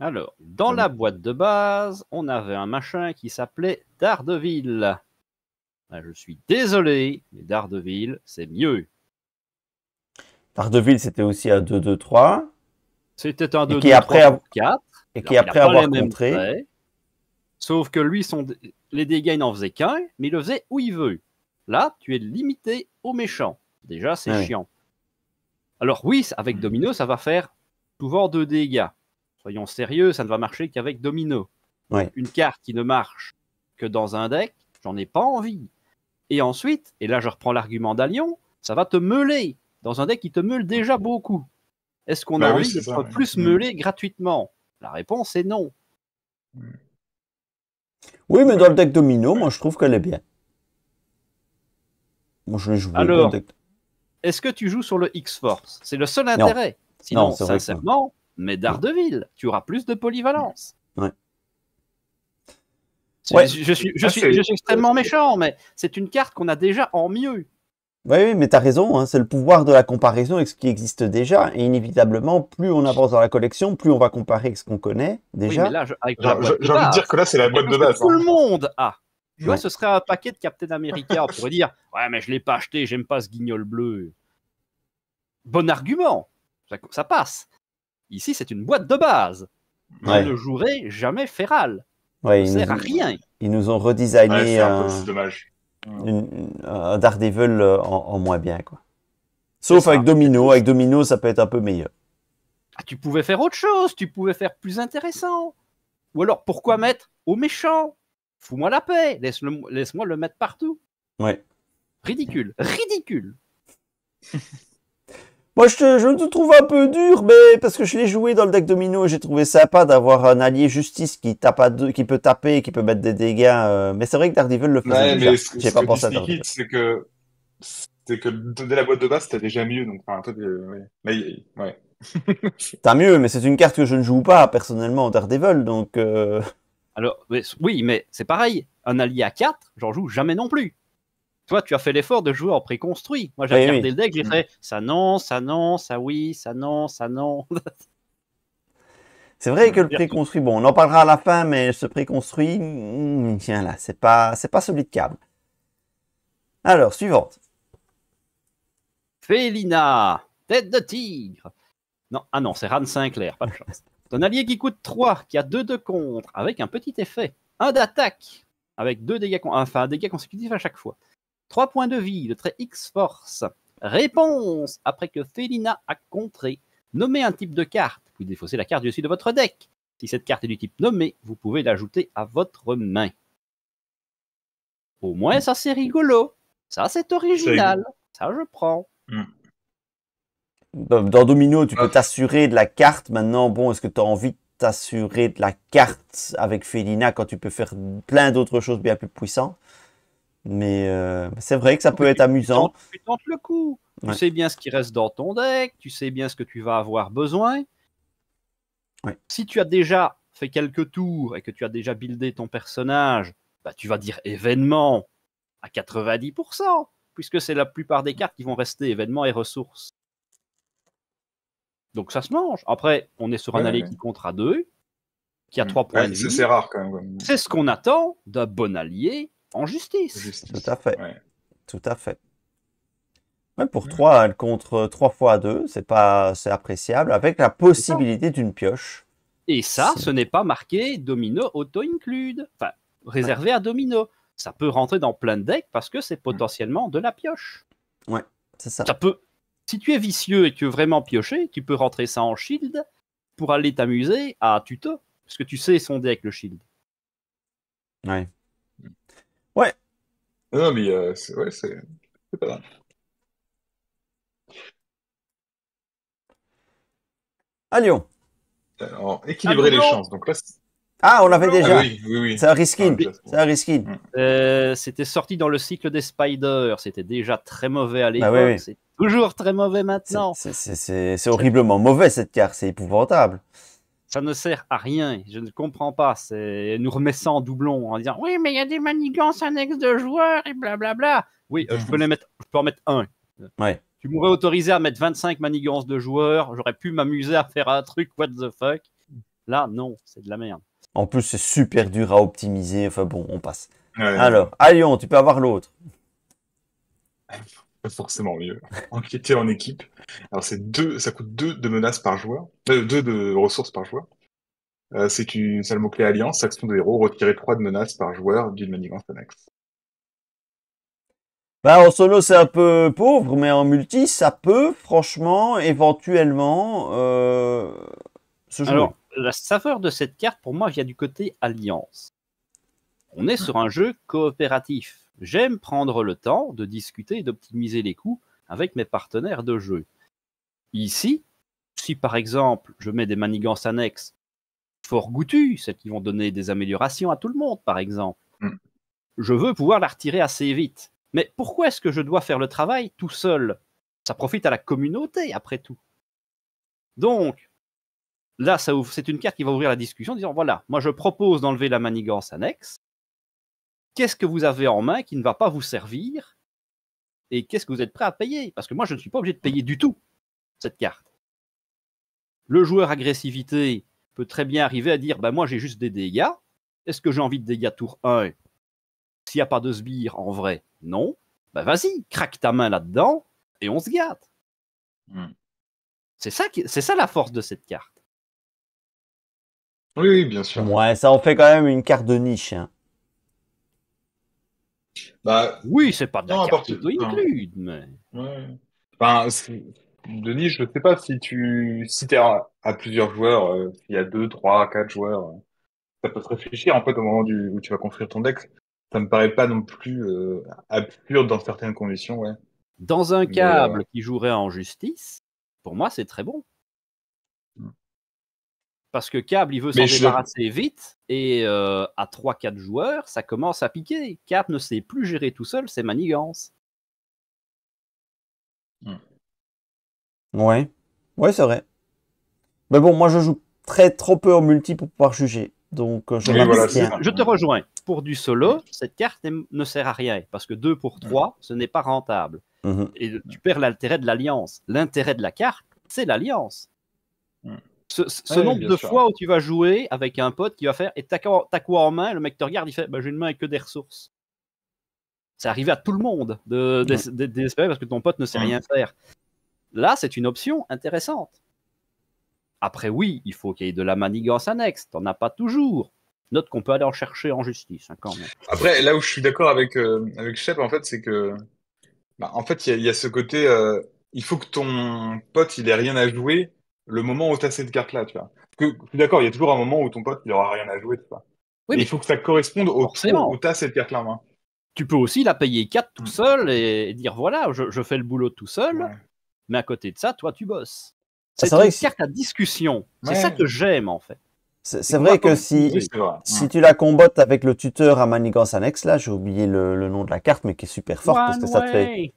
Speaker 2: Alors, dans la boîte de base, on avait un machin qui s'appelait Daredevil. Ah, je suis désolé, mais Daredevil, c'est mieux.
Speaker 1: Tardeville, c'était aussi un 2-2-3.
Speaker 2: C'était un 2 2 4 Et qui, après, Et qui avoir montré. Sauf que lui, les dégâts, il n'en faisait qu'un, mais il le faisait où il veut. Là, tu es limité aux méchants. Déjà, c'est ah chiant. Alors oui, avec Domino, ça va faire souvent deux dégâts. Soyons sérieux, ça ne va marcher qu'avec Domino. Une carte qui ne marche que dans un deck, j'en ai pas envie. Et ensuite, et là je reprends l'argument d'Alion, ça va te meuler dans un deck qui te meule déjà beaucoup. Est-ce qu'on a bah envie d'être plus mm. meulé gratuitement La réponse est non. Mm.
Speaker 1: Oui, mais dans le deck domino, moi je trouve qu'elle est bien. Moi je dans Alors, deck...
Speaker 2: est-ce que tu joues sur le X-Force C'est le seul intérêt. Sinon, sincèrement, mais d'Ardeville, tu auras plus de polyvalence. Mm. Ouais. Je, suis, je, suis, extrêmement méchant, mais c'est une carte qu'on a déjà en mieux.
Speaker 1: Oui, mais tu as raison, hein, c'est le pouvoir de la comparaison avec ce qui existe déjà. Et inévitablement, plus on avance dans la collection, plus on va comparer avec ce qu'on connaît déjà. j'ai envie
Speaker 2: de dire que là, c'est la boîte de base. Tout le hein. monde a. Tu vois, ce serait un paquet de Captain America. on pourrait dire Ouais, mais je l'ai pas acheté, j'aime pas ce guignol bleu. Bon argument, ça, passe. Ici, c'est une boîte de base. On ne jouerait jamais Feral.
Speaker 1: ça ne sert à rien. Ils nous ont redesigné. un peu, dommage un Daredevil euh, en, moins bien. Quoi. Sauf avec Domino. Avec Domino, ça peut être un peu meilleur.
Speaker 2: Ah, tu pouvais faire autre chose, tu pouvais faire plus intéressant. Ou alors, pourquoi mm. mettre au méchant Fous-moi la paix, laisse-moi le mettre partout. Ouais. Ridicule, ridicule.
Speaker 1: Moi, je, te trouve un peu dur, mais parce que je l'ai joué dans le deck domino, j'ai trouvé sympa d'avoir un allié justice qui tape qui peut taper, qui peut mettre des dégâts. Euh, mais c'est vrai que Daredevil le faisait J'ai pas pensé à
Speaker 3: C'est que, c'est la boîte de base, c'était déjà mieux. Donc, enfin, toi, euh, ouais.
Speaker 1: T'as mieux, mais c'est une carte que je ne joue pas personnellement en Daredevil, donc. Euh.
Speaker 2: Alors, oui, mais c'est pareil. Un allié à 4, j'en joue jamais non plus. Toi, tu as fait l'effort de jouer en préconstruit. Moi, j'ai regardé le deck, j'ai mm. fait ça non, ça non, ça oui, ça non, ça non.
Speaker 1: C'est vrai que le pré-construit, bon, on en parlera à la fin, mais ce pré-construit, hmm, tiens là, c'est pas, c'est pas de câble. Alors, suivante.
Speaker 2: Félina, tête de tigre. Non, ah non, c'est Ran Sinclair, pas de chance. Ton allié qui coûte 3, qui a 2 de contre, avec un petit effet. 1 d'attaque, avec 2 dégâts, enfin, dégâts consécutifs à chaque fois. 3 points de vie, le trait X-Force. Réponse Après que Felina a contré, nommez un type de carte. Vous défaussez la carte du dessus de votre deck. Si cette carte est du type nommé, vous pouvez l'ajouter à votre main. Au moins, ça c'est rigolo. Ça c'est original. Ça je prends.
Speaker 1: Hmm. Dans Domino, tu peux ah. t'assurer de la carte. Maintenant, bon, est-ce que tu as envie de t'assurer de la carte avec Felina quand tu peux faire plein d'autres choses bien plus puissantes mais euh, c'est vrai que ça peut être amusant.
Speaker 3: tu tentes le coup.
Speaker 1: Tu
Speaker 2: sais bien ce qui reste dans ton deck, tu sais bien ce que tu vas avoir besoin. Si tu as déjà fait quelques tours et que tu as déjà buildé ton personnage, bah, tu vas dire événement à 90%, puisque c'est la plupart des cartes qui vont rester événement et ressources. Donc ça se mange. Après, on est sur un allié qui compte à deux, qui a 3 mm. points. C'est rare quand même. C'est ce qu'on attend d'un bon allié
Speaker 1: en justice. Tout à fait. Tout à fait. pour 3, hein, elle contre 3 fois 2, c'est pas appréciable, avec la possibilité d'une pioche.
Speaker 2: Et ça, ce n'est pas marqué domino auto-include, enfin réservé à domino. Ça peut rentrer dans plein de decks parce que c'est mm. potentiellement de la pioche. Ouais, c'est ça. ça peut... Si tu es vicieux et que tu veux vraiment piocher, tu peux rentrer ça en shield pour aller t'amuser à tuto, parce que tu sais son deck, le
Speaker 3: shield. Ouais. Mm. Ouais. Non, mais euh, pas À Lyon. équilibrer les chances.
Speaker 1: Ah, on l'avait ah déjà. C'est un riskin. Mm.
Speaker 2: Euh, c'était sorti dans le cycle des Spiders. C'était déjà très mauvais à bah l'époque. C'est toujours très mauvais maintenant.
Speaker 1: c'est horriblement mauvais cette carte, c'est épouvantable
Speaker 2: ça ne sert à rien. Je ne comprends pas. C'est nous remet ça en doublon en disant oui, mais il y a des manigances annexes de joueurs et blablabla. Bla bla. Oui, euh, je peux mhm. mettre. Je en mettre un. Ouais. Tu m'aurais autorisé à mettre 25 manigances de joueurs. J'aurais pu m'amuser à faire un truc what the fuck. Là, non, c'est de la merde.
Speaker 1: En plus, c'est super dur à optimiser. Enfin bon, on passe. Alors, Allion, tu peux avoir l'autre.
Speaker 3: forcément mieux. Enquêter en équipe. Alors c'est deux, ça coûte deux de menaces par joueur, euh, deux de ressources par joueur. Euh, c'est une seule mot-clé alliance, action de héros, retirer trois de menaces par joueur d'une manigance annexe.
Speaker 1: Bah, en solo, c'est un peu pauvre, mais en multi, ça peut, franchement, éventuellement, euh, se jouer. Alors,
Speaker 2: la saveur de cette carte, pour moi, vient du côté alliance. On est hmm. sur un jeu coopératif. J'aime prendre le temps de discuter et d'optimiser les coûts avec mes partenaires de jeu. Ici, si par exemple je mets des manigances annexes fort goûtues, celles qui vont donner des améliorations à tout le monde par exemple, hmm. je veux pouvoir la retirer assez vite. Mais pourquoi est-ce que je dois faire le travail tout seul Ça profite à la communauté après tout. Donc, là, ça c'est une carte qui va ouvrir la discussion en disant voilà, moi je propose d'enlever la manigance annexe, qu'est-ce que vous avez en main qui ne va pas vous servir et qu'est-ce que vous êtes prêt à payer Parce que moi, je ne suis pas obligé de payer du tout cette carte. Le joueur agressivité peut très bien arriver à dire Ben Moi, j'ai juste des dégâts. Est-ce que j'ai envie de dégâts tour 1 S'il n'y a pas de sbire en vrai, non. Bah, vas-y, craque ta main là-dedans et on se gâte. Hmm. C'est ça, c'est ça la force de cette carte.
Speaker 3: Oui, bien sûr. Ouais, ça en fait quand même une
Speaker 1: carte de niche. Hein.
Speaker 3: Bah, oui, c'est pas de mais... Denis, je sais pas si tu si es à, plusieurs joueurs, euh, s'il y a deux, trois, quatre joueurs, euh, ça peut se réfléchir en fait au moment du, où tu vas construire ton deck. Ça me paraît pas non plus euh, absurde dans certaines conditions, ouais. Dans
Speaker 2: un câble qui jouerait en justice, pour moi, c'est très bon parce que Cable, il veut s'en débarrasser vite, et euh, à 3-4 joueurs, ça commence à piquer. Cable ne sait plus gérer tout seul c'est
Speaker 1: manigances. Hmm. Ouais, ouais, c'est vrai. Mais bon, moi je joue très trop peu en multi pour pouvoir juger. Donc euh, je,
Speaker 2: je te rejoins. Pour du solo, cette carte ne sert à rien parce que 2 pour 3, hmm. ce n'est pas rentable. Mhm. Et tu perds l'intérêt de l'alliance. L'intérêt de la carte, c'est l'alliance. Hmm ce, nombre de fois où tu vas jouer avec un pote qui va faire et t'as quoi, en main, le mec te regarde, il fait bah, j'ai une main avec que des ressources. C'est arrivé à tout le monde de, parce que ton pote ne sait rien faire. Là, c'est une option intéressante. Après, oui, il faut qu'il y ait de la manigance annexe. T'en as pas toujours. Note qu'on peut aller en chercher en justice, hein, quand même.
Speaker 3: Après, là où je suis d'accord avec, euh, Shep, en fait, c'est que. Bah, en fait, il y, a ce côté. Euh, il faut que ton pote, il ait rien à jouer le moment où tu as cette carte-là, tu vois. que, je d'accord, il y a toujours un moment où ton pote, il aura rien à jouer, tu vois. il faut que ça corresponde au moment où tu as cette carte-là. main.
Speaker 2: Tu peux aussi la payer 4 tout mm. seul et dire voilà, je, fais le boulot tout seul, mais à côté de ça, toi, tu bosses. Ah, c'est ah, une carte à discussion. C'est ça que j'aime, en fait.
Speaker 1: C'est vrai que si, si tu la combattes avec le tuteur à Manigance Annexe, là, j'ai oublié le, nom de la carte, mais qui est super forte parce que ça te fait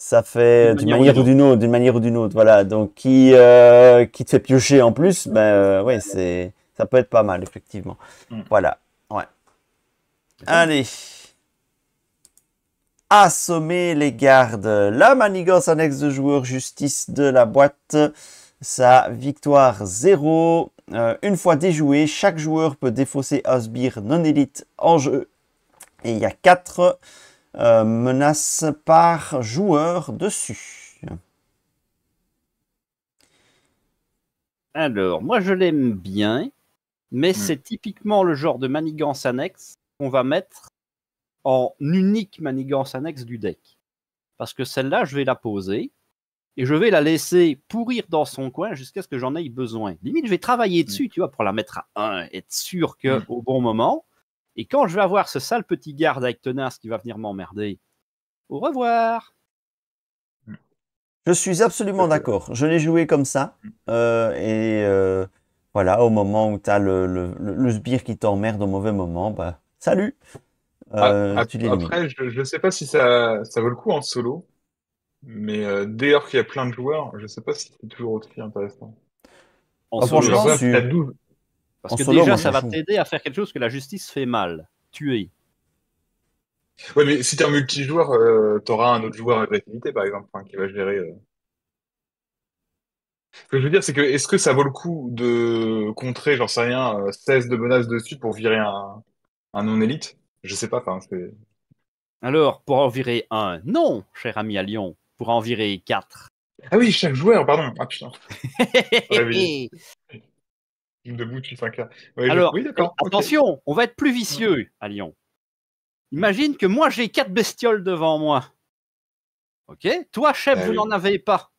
Speaker 1: ça fait d'une manière, ou d'une autre, d'une manière ou d'une autre, voilà. Donc qui euh, qui te fait piocher en plus, ben euh, c'est ça peut être pas mal effectivement. Mm. Voilà, ouais. Allez. Assommer les gardes. La manigance annexe de joueur justice de la boîte. Sa victoire 0. Euh, une fois déjoué, chaque joueur peut défausser un sbire non élite en jeu. Et il y a 4. Euh, menace par joueur dessus.
Speaker 2: Alors, moi je l'aime bien, mais hmm. c'est typiquement le genre de manigance annexe qu'on va mettre en unique manigance annexe du deck. Parce que celle-là, je vais la poser et je vais la laisser pourrir dans son coin jusqu'à ce que j'en aie besoin. Limite, je vais travailler hmm. dessus, tu vois, pour la mettre à 1, être sûr qu'au hmm. bon moment, et quand je vais avoir ce sale petit garde avec tenace qui va venir
Speaker 1: m'emmerder,
Speaker 2: au revoir.
Speaker 1: Je suis absolument d'accord. Je l'ai joué comme ça. Euh, et euh, voilà, au moment où tu as le, le, sbire qui t'emmerde au mauvais moment, bah, salut. Ah, euh, après,
Speaker 3: je ne sais pas si ça, vaut le coup en solo. Mais d'ailleurs qu'il y a plein de joueurs, je ne sais pas si c'est toujours aussi intéressant. En ah, solo, 12, parce que déjà, ça va
Speaker 2: t'aider à faire quelque chose que la justice fait mal, tuer.
Speaker 3: Ouais, mais si t'es un multijoueur, euh, t'auras un autre joueur agressivité, par exemple, qui va gérer. Euh. Ce que je veux dire, c'est que est-ce que ça vaut le coup de contrer, j'en sais rien, 16 euh, de menaces dessus pour virer un, non-élite Je sais pas,
Speaker 2: Alors, pour en virer un, non, cher ami à Lyon, pour en virer quatre.
Speaker 3: Ah oui, chaque joueur, pardon. Ah putain. debout Alors,
Speaker 2: attention, on va être plus vicieux à Lyon. Imagine que moi, j'ai quatre bestioles devant moi. Ok Toi, chef, bah vous n'en avez pas.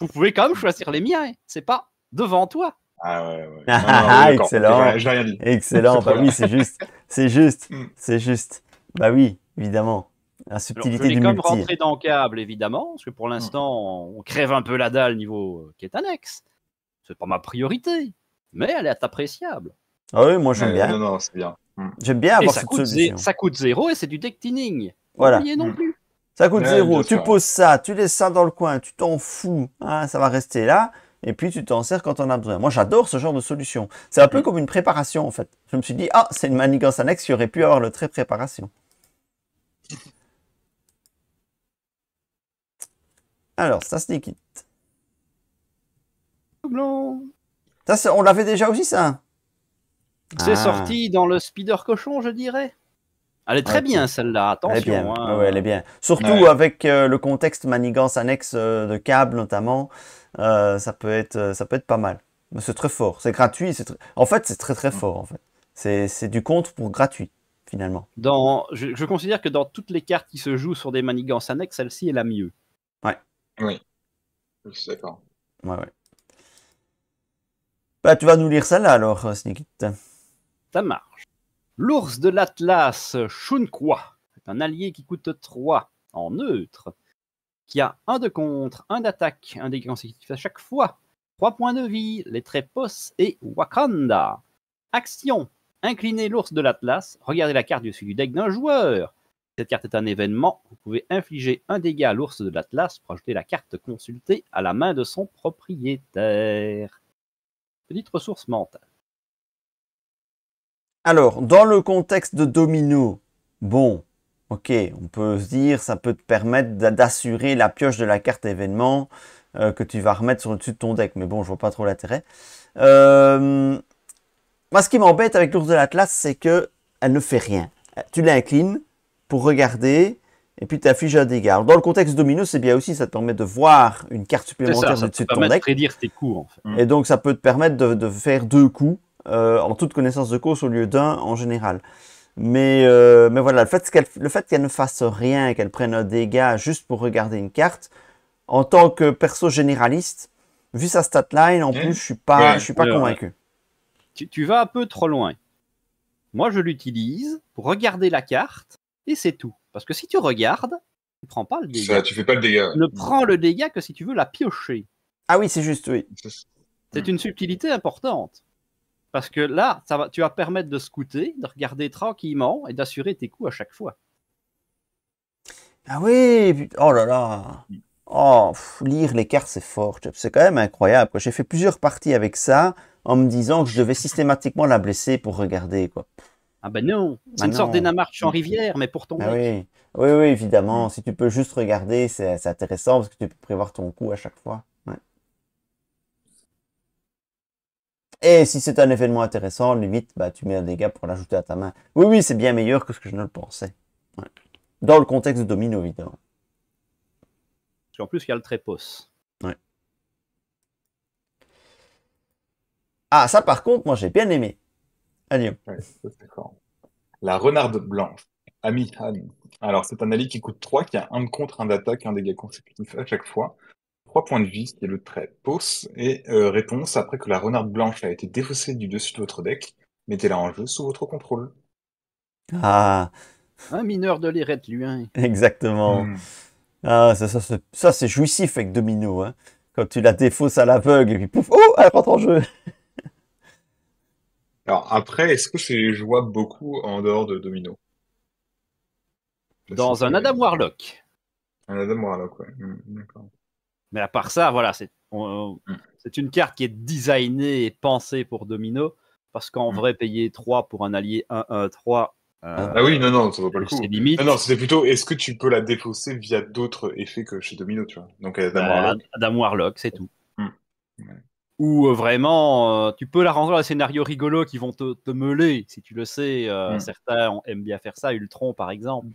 Speaker 2: Vous pouvez quand même choisir les miens. Hein. C'est pas devant toi.
Speaker 1: Ah
Speaker 3: excellent. Excellent. bah oui, c'est juste.
Speaker 1: C'est juste. Hmm. c'est juste. Bah oui, évidemment. La subtilité je du comme rentrer
Speaker 2: dans le câble, évidemment, parce que pour hmm. l'instant, on crève un peu la dalle niveau euh, qui est annexe. C'est pas ma priorité mais elle est appréciable. Ah oui, moi j'aime bien. Non, non, c'est bien.
Speaker 1: Mm. J'aime bien avoir ça cette coûte solution. Ça
Speaker 2: coûte zéro et c'est du deck
Speaker 1: Voilà. non mm. plus. Ça coûte zéro. Tu poses ça, tu laisses ça dans le coin, tu t'en fous. Hein, ça va rester là. Et puis tu t'en sers quand on a besoin. Moi j'adore ce genre de solution. C'est un peu mm. comme une préparation en fait. Je me suis dit, ah, c'est une manigance annexe il aurait pu avoir le trait préparation. Alors, ça se déquitte. Blanc on l'avait déjà aussi, ça C'est ah. sorti
Speaker 2: dans le Spider Cochon, je dirais. Elle est très bien, celle-là, attention. Elle est bien, hein. elle est
Speaker 1: bien. Surtout avec euh, le contexte manigance annexe euh, de câble notamment, euh, ça, peut être, ça peut être pas mal. c'est très fort, c'est gratuit. En fait, c'est très très mm. fort, C'est du compte pour gratuit, finalement.
Speaker 2: je, considère que dans toutes les cartes qui se jouent sur des manigances annexes, celle-ci est la mieux. Ouais. Oui. Je d'accord.
Speaker 1: ouais. Bah, tu vas nous lire ça là alors, euh, Snicket.
Speaker 2: Ça marche. L'ours de l'Atlas Shunkwa est un allié qui coûte 3 en neutre, qui a un de contre, un d'attaque, un dégât consécutif à chaque fois, 3 points de vie, les Trépos et Wakanda. Action Inclinez l'ours de l'Atlas, regardez la carte du dessus du deck d'un joueur. Cette carte est un événement, vous pouvez infliger un dégât à l'ours de l'Atlas pour ajouter la carte consultée à la main de son propriétaire. Petite ressource mentale.
Speaker 1: Alors, dans le contexte de domino, bon, ok, on peut se dire, ça peut te permettre d'assurer la pioche de la carte événement euh, que tu vas remettre sur le dessus de ton deck, mais bon, je vois pas trop l'intérêt. Euh, moi, ce qui m'embête avec l'ours de l'Atlas, c'est que elle ne fait rien. Tu l'inclines pour regarder, et puis tu affiches un dégât. dans le contexte domino, c'est eh bien aussi, ça te permet de voir une carte supplémentaire au-dessus de ton deck. Mm. Et donc ça peut te permettre de, faire deux coups euh, en toute connaissance de cause au lieu d'un en général. Mais, euh, mais voilà, le fait qu'elle ne fasse rien, qu'elle prenne un dégât juste pour regarder une carte, en tant que perso généraliste, vu sa statline, en mm. plus, je suis pas, je suis pas convaincu. tu vas
Speaker 2: un peu trop loin. Moi, je l'utilise pour regarder la carte, et c'est tout. Parce que si tu regardes, tu ne prends pas le dégât. tu fais pas le dégât. Ne prends le dégât que si tu veux la piocher. Ah oui, c'est juste, oui. C'est mm. une subtilité importante. Parce que là, ça va, tu vas permettre de scouter, de regarder tranquillement et d'assurer tes coups à chaque fois.
Speaker 1: Ah oui, oh là là. Oh, lire les cartes, c'est fort. C'est quand même incroyable. J'ai fait plusieurs parties avec ça en me disant que je devais systématiquement la blesser pour regarder. quoi. Ah ben non, c'est bah une sorte non.
Speaker 2: en rivière, mais pour ton ah
Speaker 1: oui. évidemment. Si tu peux juste regarder, c'est intéressant parce que tu peux prévoir ton coup à chaque fois. Et si c'est un événement intéressant, limite, bah, tu mets un dégât pour l'ajouter à ta main. Oui, oui, c'est bien meilleur que ce que je ne le pensais. Dans le contexte de domino, évidemment.
Speaker 2: En plus, il y a le trépos.
Speaker 1: Ah, ça par contre, moi j'ai bien aimé. Allez.
Speaker 3: La renarde blanche, Ami Han. Alors, c'est un allié qui coûte 3, qui a un de contre, un d'attaque, un dégât consécutif à chaque fois. 3 points de vie, c'est le trait pause. Et euh, réponse, après que la renarde blanche a été défaussée du dessus de votre deck, mettez-la en jeu sous votre contrôle. Ah Un mineur de l'irette, lui. Hein. Exactement. Hmm.
Speaker 1: Ah, ça, ça, ça, c'est jouissif avec Domino. Hein. Quand tu la défausses à l'aveugle, et puis pouf, oh, elle rentre en jeu
Speaker 3: alors après, est-ce que c'est jouable beaucoup en dehors de Domino
Speaker 2: Dans un Adam
Speaker 3: Warlock. Un Adam Warlock, ouais. Hmm, Mais à part ça, voilà,
Speaker 2: hmm. c'est une carte qui est designée et pensée pour Domino. Parce qu'en hmm. vrai, payer 3 pour un allié 1-1-3. Euh, ah oui, non, non, ça va pas le coup. Limite. Non, non, c'était plutôt
Speaker 3: est-ce que tu peux la défausser via d'autres effets que chez Domino, tu vois. Donc Adam bah, Warlock. c'est tout
Speaker 2: où euh, vraiment euh, tu peux la rendre dans scénario scénarios rigolos qui vont te, te meuler, si tu le sais. Euh, mm. Certains aiment bien faire ça, Ultron par exemple. Mm.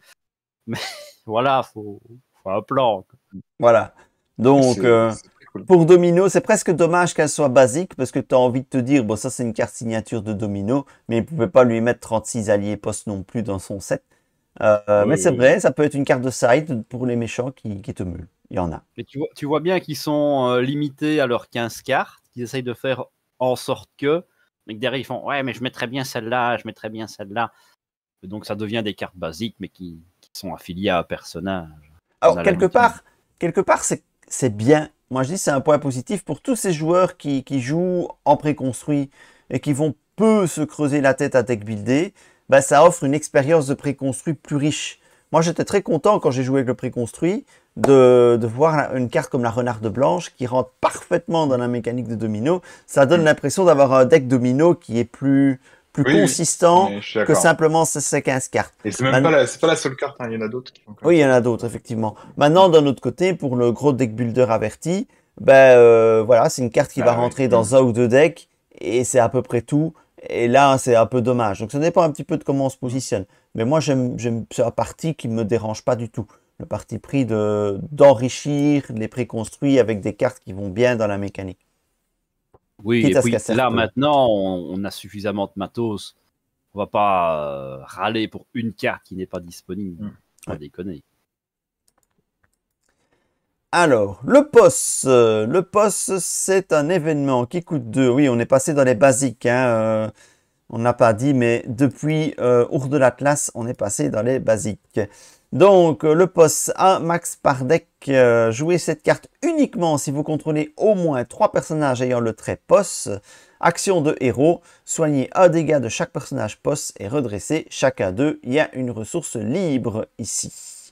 Speaker 2: Mais voilà, faut, faut un plan.
Speaker 1: Voilà. Donc, pour Domino, c'est presque dommage qu'elle soit basique parce que tu as envie de te dire, bon, ça c'est une carte signature de Domino, mais il ne pouvait pas lui mettre 36 alliés postes non plus dans son set. mais c'est vrai, ça peut être une carte de side pour les méchants qui, qui te meulent. Il y en a.
Speaker 2: Mais tu vois, tu vois bien qu'ils sont limités à leurs 15 cartes qu'ils essayent de faire en sorte que, mais que derrière ils font ouais mais je mettrais bien celle-là, je mettrais bien celle-là. donc ça devient des cartes basiques mais qui, sont affiliées à un personnage. Alors quelque
Speaker 1: part, quelque part, c'est bien. Moi je dis c'est un point positif pour tous ces joueurs qui, jouent en préconstruit et qui vont peu se creuser la tête à tech builder. Bah, ça offre une expérience de préconstruit plus riche. Moi, j'étais très content quand j'ai joué avec le préconstruit de, voir une carte comme la renarde blanche qui rentre parfaitement dans la mécanique de domino. Ça donne mm. l'impression d'avoir un deck domino qui est plus, plus consistant que simplement ces 15 cartes. Et c'est même pas, la,
Speaker 3: seule carte, hein, il y en a d'autres.
Speaker 1: Oui, il y en a d'autres, effectivement. Maintenant, d'un autre côté, pour le gros deck builder averti, ben euh, voilà, c'est une carte qui ah va rentrer dans un ou deux decks et c'est à peu près tout. Et là, c'est un peu dommage. Donc, ça dépend un petit peu de comment on se positionne. Mais moi, j'aime, c'est un parti qui me dérange pas du tout le parti pris de, d'enrichir les préconstruits avec des cartes qui vont bien dans la mécanique. Oui, et là
Speaker 2: maintenant, on, a suffisamment de matos. On va pas euh, râler pour une carte qui n'est pas disponible. Hmm. On déconne. déconner.
Speaker 1: Alors, le poste. Euh, le POS, c'est un événement qui coûte 2. Oui, on est passé dans les basiques. Hein, euh, on n'a pas dit, mais depuis Our de l'Atlas, on est passé dans les basiques. Donc, euh, le poste 1 max par deck. Euh, jouez cette carte uniquement si vous contrôlez au moins 3 personnages ayant le trait poste. Action de héros, soignez un dégât de chaque personnage poste et redressez chacun d'eux. Il y a une ressource libre ici.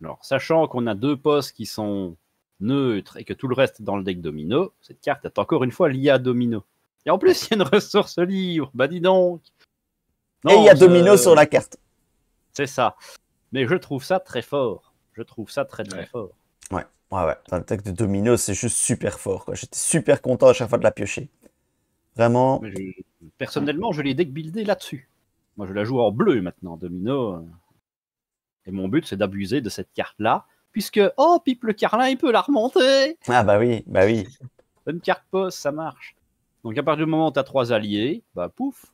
Speaker 2: Alors, sachant qu'on a deux postes qui sont neutres et que tout le reste est dans le deck domino, cette carte est encore une fois à domino. Et en plus, il y a une ressource libre, bah dis donc Et il y a domino sur la carte. C'est ça. Mais je trouve ça très fort. Je trouve ça très très fort.
Speaker 1: Ouais, ouais, ouais. Dans le de Domino, c'est juste super fort. J'étais super content à chaque fois de la piocher. Vraiment.
Speaker 2: Personnellement, je l'ai deck buildé là-dessus. Moi, je la joue en bleu maintenant, Domino. Et mon but, c'est d'abuser de cette carte-là. Puisque, oh, Pipe le Carlin, il peut la remonter Ah, bah
Speaker 1: oui, bah oui.
Speaker 2: Une carte poste, ça marche. Donc, à partir du moment où tu as trois alliés, bah pouf,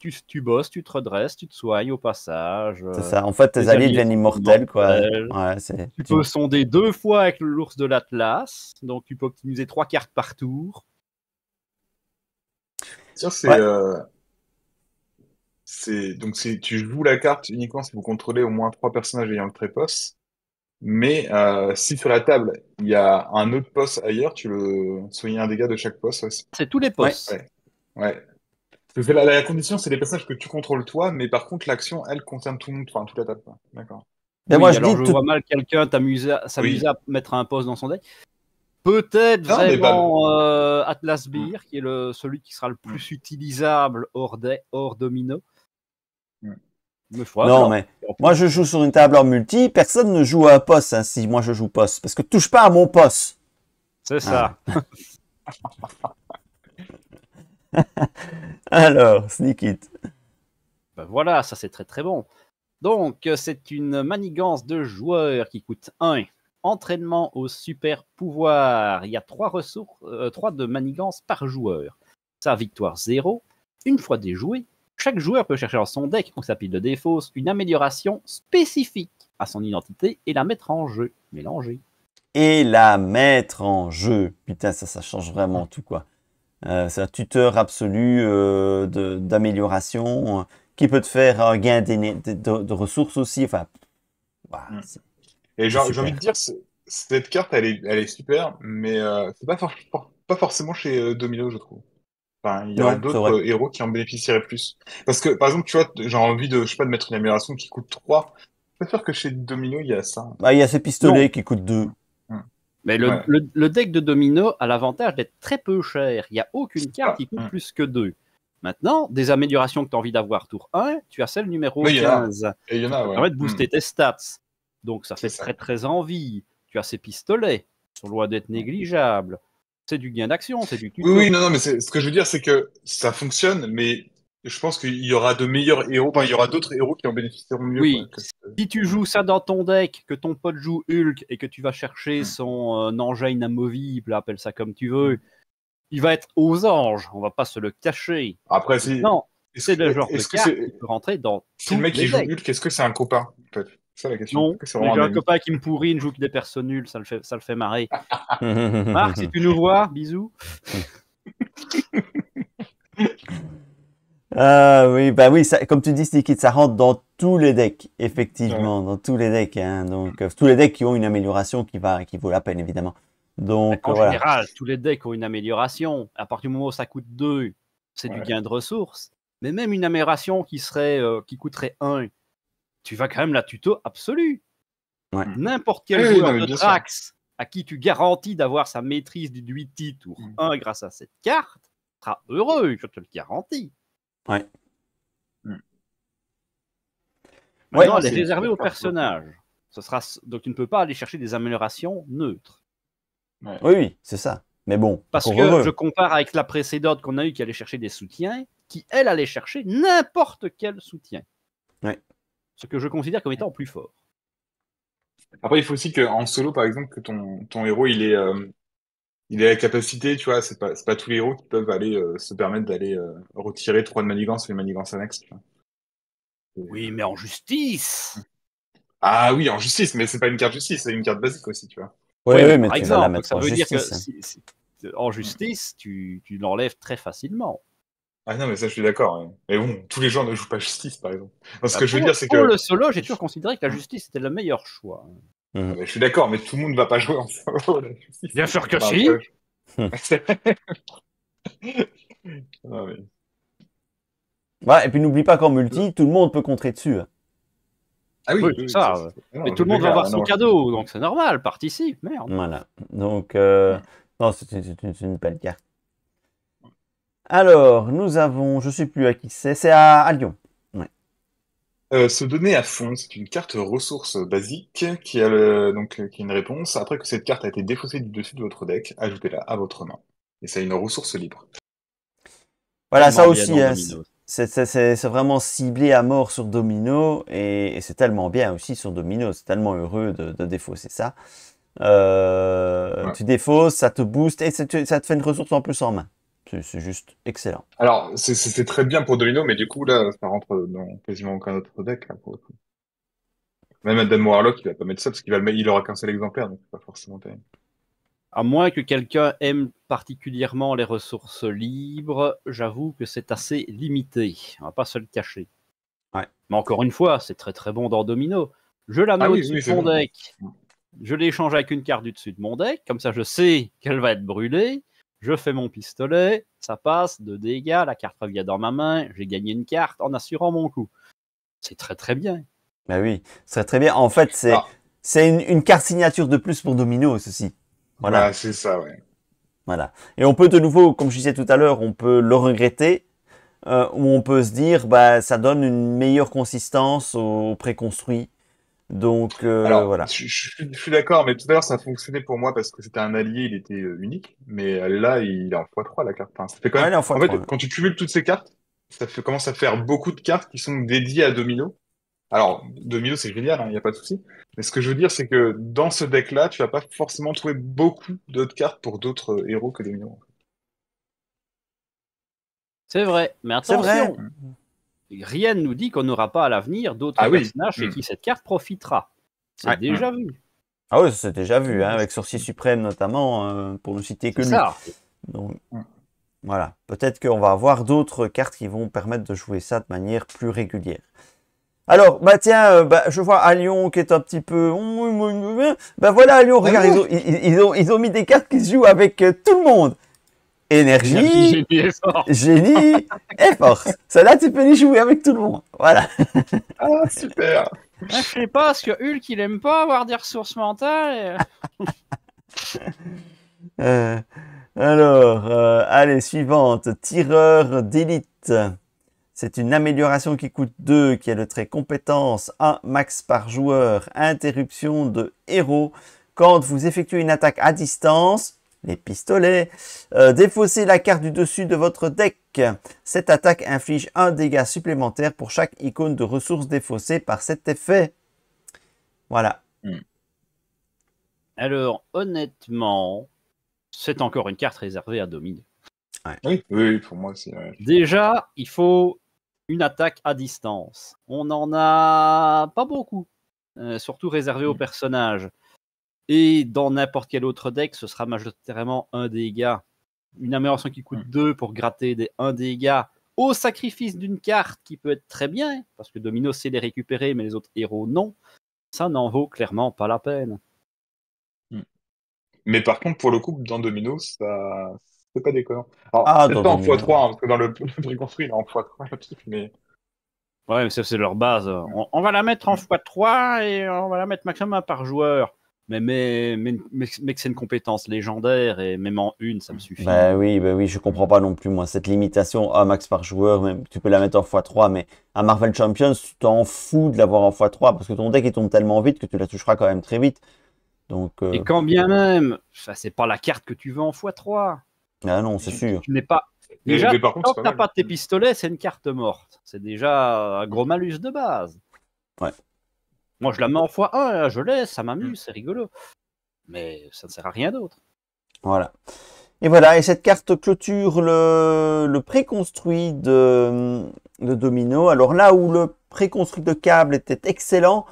Speaker 2: tu, tu, bosses, tu te redresses, tu te soignes au passage. c'est euh, ça. En fait, tes, alliés deviennent
Speaker 3: immortels, quoi. Ouais, tu peux
Speaker 2: sonder deux fois avec l'ours de l'Atlas, donc tu peux optimiser trois cartes par tour.
Speaker 3: Euh, c'est tu joues la carte uniquement si vous contrôlez au moins trois personnages ayant le prépoce. Mais euh, si sur la table il y a un autre poste ailleurs, tu le soignes un dégât de chaque poste. C'est tous les postes. Ouais. Ouais, la, condition, c'est les personnages que tu contrôles toi, mais par contre, l'action, elle concerne tout le monde, enfin, toute la table. D'accord. Mais moi, je, dis je vois
Speaker 2: mal quelqu'un s'amuser
Speaker 3: à mettre un poste dans son deck.
Speaker 2: Peut-être vraiment bah, euh, Atlas Beer, qui est le, celui qui sera le plus mm. utilisable hors, deck, hors domino. Mm. non, mais
Speaker 1: moi je joue sur une table en multi, personne ne joue à un poste ainsi. moi je joue poste, parce que touche pas à mon poste. C'est ça. Ah. Alors, sneak it.
Speaker 2: Ben voilà, ça c'est très très bon. Donc, euh, c'est une manigance de joueurs qui coûte 1. Entraînement au super pouvoir. Il y a 3 ressources, 3 euh, de manigance par joueur. Sa victoire 0. Une fois déjoué chaque joueur peut chercher dans son deck ou sa pile de défauts une amélioration spécifique à son identité et la mettre en jeu. Mélanger.
Speaker 1: Et la mettre en jeu. Putain, ça, ça change vraiment tout, quoi. Euh, c'est un tuteur absolu euh, d'amélioration euh, qui peut te faire un gain de, ressources aussi. Enfin, bah, mm. Et j'ai envie de dire,
Speaker 3: cette carte, elle est, elle est super, mais c'est pas, forcément chez Domino, je trouve. Enfin, il y a d'autres héros qui en bénéficieraient plus. Parce que, par exemple, tu vois, j'ai envie de, je sais pas, de mettre une amélioration qui coûte 3. Je préfère que chez Domino, il y a ça. Bah, il y a ces pistolets
Speaker 1: qui coûtent 2. Mais
Speaker 3: le, deck de
Speaker 2: domino a l'avantage d'être très peu cher. Il n'y a aucune carte qui coûte mm. plus que deux. Maintenant, des améliorations que tu as envie d'avoir tour 1, tu as celle numéro 15. Il y en a, permet de mm. booster tes stats. Donc ça fait très très envie. Tu as ces pistolets, sont loin d'être négligeables. C'est du gain d'action, c'est du
Speaker 3: Oui, oui, non, non, mais ce que je veux dire, c'est que ça fonctionne, mais je pense qu'il y aura de meilleurs héros, enfin, il y aura d'autres héros qui en bénéficieront mieux. Oui,
Speaker 2: si tu joues ça dans ton deck, que ton pote joue Hulk et que tu vas chercher mm. son euh, engin inamovible, appelle ça comme tu veux, il va être aux anges, on va pas se le cacher. Après, si. Non, c'est le genre de qui peut rentrer dans. Si le mec qui joue
Speaker 3: Hulk, est-ce que c'est un copain C'est ça,
Speaker 2: la question. Non, j'ai un, copain qui me pourrit, ne joue que des personnes nulles, ça le fait, ça le fait marrer. Marc, si tu nous vois, bisous.
Speaker 1: Ah oui, bah oui, comme tu dis, Stickit, ça rentre dans tous les decks, effectivement, dans tous les decks. Hein, donc, euh, tous les decks qui ont une amélioration qui, va, qui vaut la peine, évidemment. Donc, en général,
Speaker 2: tous les decks ont une amélioration. À partir du moment où ça coûte 2, c'est du gain de ressources. Mais même une amélioration qui, serait, euh, qui coûterait 1, tu vas quand même la tuto absolue. Hmm. N'importe quel joueur de Drax à qui tu garantis d'avoir sa maîtrise du 8 tour 1 grâce à cette carte sera heureux, je te le garantis.
Speaker 1: Ouais. Hmm. Maintenant, non, elle est, réservée aux personnages.
Speaker 2: Donc tu ne peux pas aller chercher des améliorations neutres.
Speaker 1: Oui, oui, c'est ça. Mais bon. Parce que je
Speaker 2: compare avec la précédente qu'on a eue qui allait chercher des soutiens, qui elle allait chercher n'importe quel soutien. Ce que je considère comme étant plus fort.
Speaker 3: Après, il faut aussi qu'en solo, par exemple, que ton, héros, il est, euh, il a la capacité, tu vois, c'est pas, tous les héros qui peuvent aller euh, se permettre d'aller euh, retirer trois de manigance et les tu annexes. Oui, mais en justice Ah oui, en justice, mais c'est pas une carte justice, c'est une carte basique aussi, tu vois. Oui, oui, mais ça veut dire que hein. en justice, tu, l'enlèves très facilement. Ah non, mais ça, je suis d'accord. Mais bon, tous les gens ne jouent pas justice, par exemple. Parce bah, que je veux dire, c'est que. Pour le solo,
Speaker 2: j'ai toujours considéré que la justice
Speaker 3: était le meilleur choix. Mhm. Euh, je suis d'accord, mais tout le monde ne va pas jouer en solo.
Speaker 2: Bien sûr que bah, si.
Speaker 1: et puis n'oublie pas qu'en multi, tout le monde peut contrer dessus. Hein.
Speaker 3: Ah oui, tout ça.
Speaker 2: mais tout le monde va avoir son cadeau, donc c'est normal, participe, merde.
Speaker 1: Voilà. Donc, euh, non, c'est une, belle carte. Alors, nous avons, je ne sais plus à qui c'est, c'est à Lyon.
Speaker 3: Euh, se donner à fond, c'est une carte ressource basique qui a donc euh, qui une réponse. Après que cette carte a été défaussée du dessus de votre deck, ajoutez-la à votre main. Et c'est une ressource libre.
Speaker 1: Voilà, ça aussi, hein, c'est- vraiment ciblé à mort sur Domino et, c'est tellement bien aussi sur Domino. C'est tellement heureux de, de défausser ça. Euh, tu défausses, ça te booste et ça te fait une ressource en plus en main. C'est juste excellent.
Speaker 3: Alors, c'est très bien pour Domino, mais du coup, là, ça rentre dans quasiment aucun autre deck. le Même Adam Warlock, il va pas mettre ça parce qu'il il aura qu'un seul exemplaire, donc pas forcément
Speaker 2: À moins que quelqu'un aime particulièrement les ressources libres, j'avoue que c'est assez limité. On va pas se le cacher. Mais encore une fois, c'est très très bon dans Domino. Je la mets ah au-dessus de mon deck. Je l'échange avec une carte du dessus de mon deck. Comme ça, je sais qu'elle va être brûlée je fais mon pistolet, ça passe, deux dégâts, la carte revient dans ma main, j'ai gagné une carte en assurant mon coup. C'est très très bien. Ben
Speaker 1: oui, c'est très bien. En fait, c'est ah. une, carte signature de plus pour Domino, ceci. Voilà. Bah, c'est ça, ouais. Voilà. Et on peut de nouveau, comme je disais tout à l'heure, on peut le regretter, euh, ou on peut se dire, bah, ça donne une meilleure consistance au préconstruit
Speaker 3: donc euh, voilà. Je, suis d'accord, mais tout à l'heure ça fonctionné pour moi parce que c'était un allié, il était euh, unique, mais là il est en fois 3 la carte. quand en, fait, quand tu cumules toutes ces cartes, ça commence à faire beaucoup de cartes qui sont dédiées à Domino. Alors, Domino c'est génial, hein, il n'y a pas de souci. Mais ce que je veux dire, c'est que dans ce deck-là, tu vas pas forcément trouver beaucoup d'autres cartes pour d'autres euh, héros que Domino.
Speaker 2: C'est vrai, mais attention, rien ne nous dit qu'on n'aura pas à l'avenir d'autres ah personnages hmm. qui cette carte profitera.
Speaker 1: C'est déjà hmm. vu. Ah oui, c'est déjà vu, hein, hmm. avec Sorcier Suprême notamment, euh, pour ne citer que lui. voilà. Peut-être qu'on va avoir d'autres cartes qui vont permettre de jouer ça de manière plus régulière. Alors, bah tiens, euh, bah, je vois Alion qui est un petit peu... Bah voilà Alion, regarde, bah ils ont, mis des cartes qui jouent avec euh, tout le monde énergie, génie et
Speaker 3: force. Génie
Speaker 1: là tu peux les jouer avec tout le monde. Voilà.
Speaker 2: Ah, super. Je sais pas, parce que Hulk, il aime pas avoir des ressources mentales.
Speaker 1: Euh, alors, euh, allez, suivante. Tireur d'élite. C'est une amélioration qui coûte 2, qui est le trait compétence 1 max par joueur, interruption de héros. Quand vous effectuez une attaque à distance, les pistolets. Euh, défaussez la carte du dessus de votre deck. Cette attaque inflige un dégât supplémentaire pour chaque icône de ressources défaussée par cet effet. Voilà. Hmm.
Speaker 2: Alors, honnêtement, c'est encore une carte réservée à Domine.
Speaker 3: Oui, pour moi c'est. Euh,
Speaker 2: Déjà, il faut une attaque à distance. On n'en a pas beaucoup, euh, surtout réservée aux hmm. personnages. Et dans n'importe quel autre deck, ce sera majoritairement un dégât. Une amélioration qui coûte 2 pour gratter des 1 dégât au sacrifice d'une carte qui peut être très bien, parce que Domino sait les récupérer, mais les autres héros non. Ça
Speaker 3: n'en vaut clairement pas la peine. Hmm. Mais par contre, pour le coup, dans Domino, ça, c'est pas déconnant. Alors, ah, c'est pas en x3, hein, parce que dans le, il en x3, mais.
Speaker 2: Ouais, mais ça, c'est leur base. On, va la mettre en x3 et on va la mettre maximum par joueur mais, mais, mais, c'est une compétence légendaire et même en une, ça me suffit. Bah
Speaker 1: oui, bah oui, je comprends pas non plus, moi, cette limitation à ah, max par joueur, même, tu peux la mettre en x3, mais à Marvel Champions, tu t'en fous de l'avoir en x3 parce que ton deck il tombe tellement vite que tu la toucheras quand même très vite. Donc, euh,
Speaker 2: Et quand bien même, ça c'est pas la carte que tu veux en x3.
Speaker 1: Ah non, c'est sûr. Tu n'es pas.
Speaker 2: Déjà, pas tes pistolets, c'est une carte morte. C'est déjà un gros malus de base. Ouais. Moi, je la mets en fois 1, je laisse, ça hmm. m'amuse, c'est rigolo. Mais ça ne sert à rien d'autre.
Speaker 1: Voilà. Et voilà, et cette carte clôture le, préconstruit de, Domino. Alors là où le préconstruit de câble était excellent,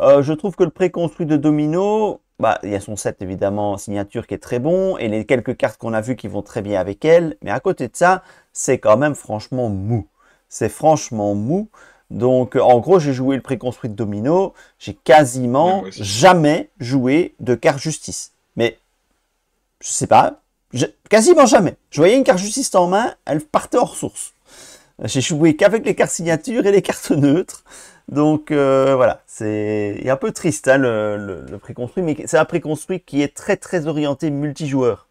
Speaker 1: euh, je trouve que le préconstruit de Domino, bah, il y a son set évidemment signature qui est très bon, et les quelques cartes qu'on a vues qui vont très bien avec elle, mais à côté de ça, c'est quand même franchement mou. C'est franchement mou. Donc, euh, en gros, j'ai joué le préconstruit de domino. J'ai quasiment jamais joué de carte justice. Mais, je sais pas, quasiment jamais. Je voyais une carte justice en main, elle partait en ressources. J'ai joué qu'avec les cartes signatures et les cartes neutres. Donc euh, voilà, c'est un peu triste hein, le, préconstruit, mais c'est un préconstruit qui est très très orienté multijoueur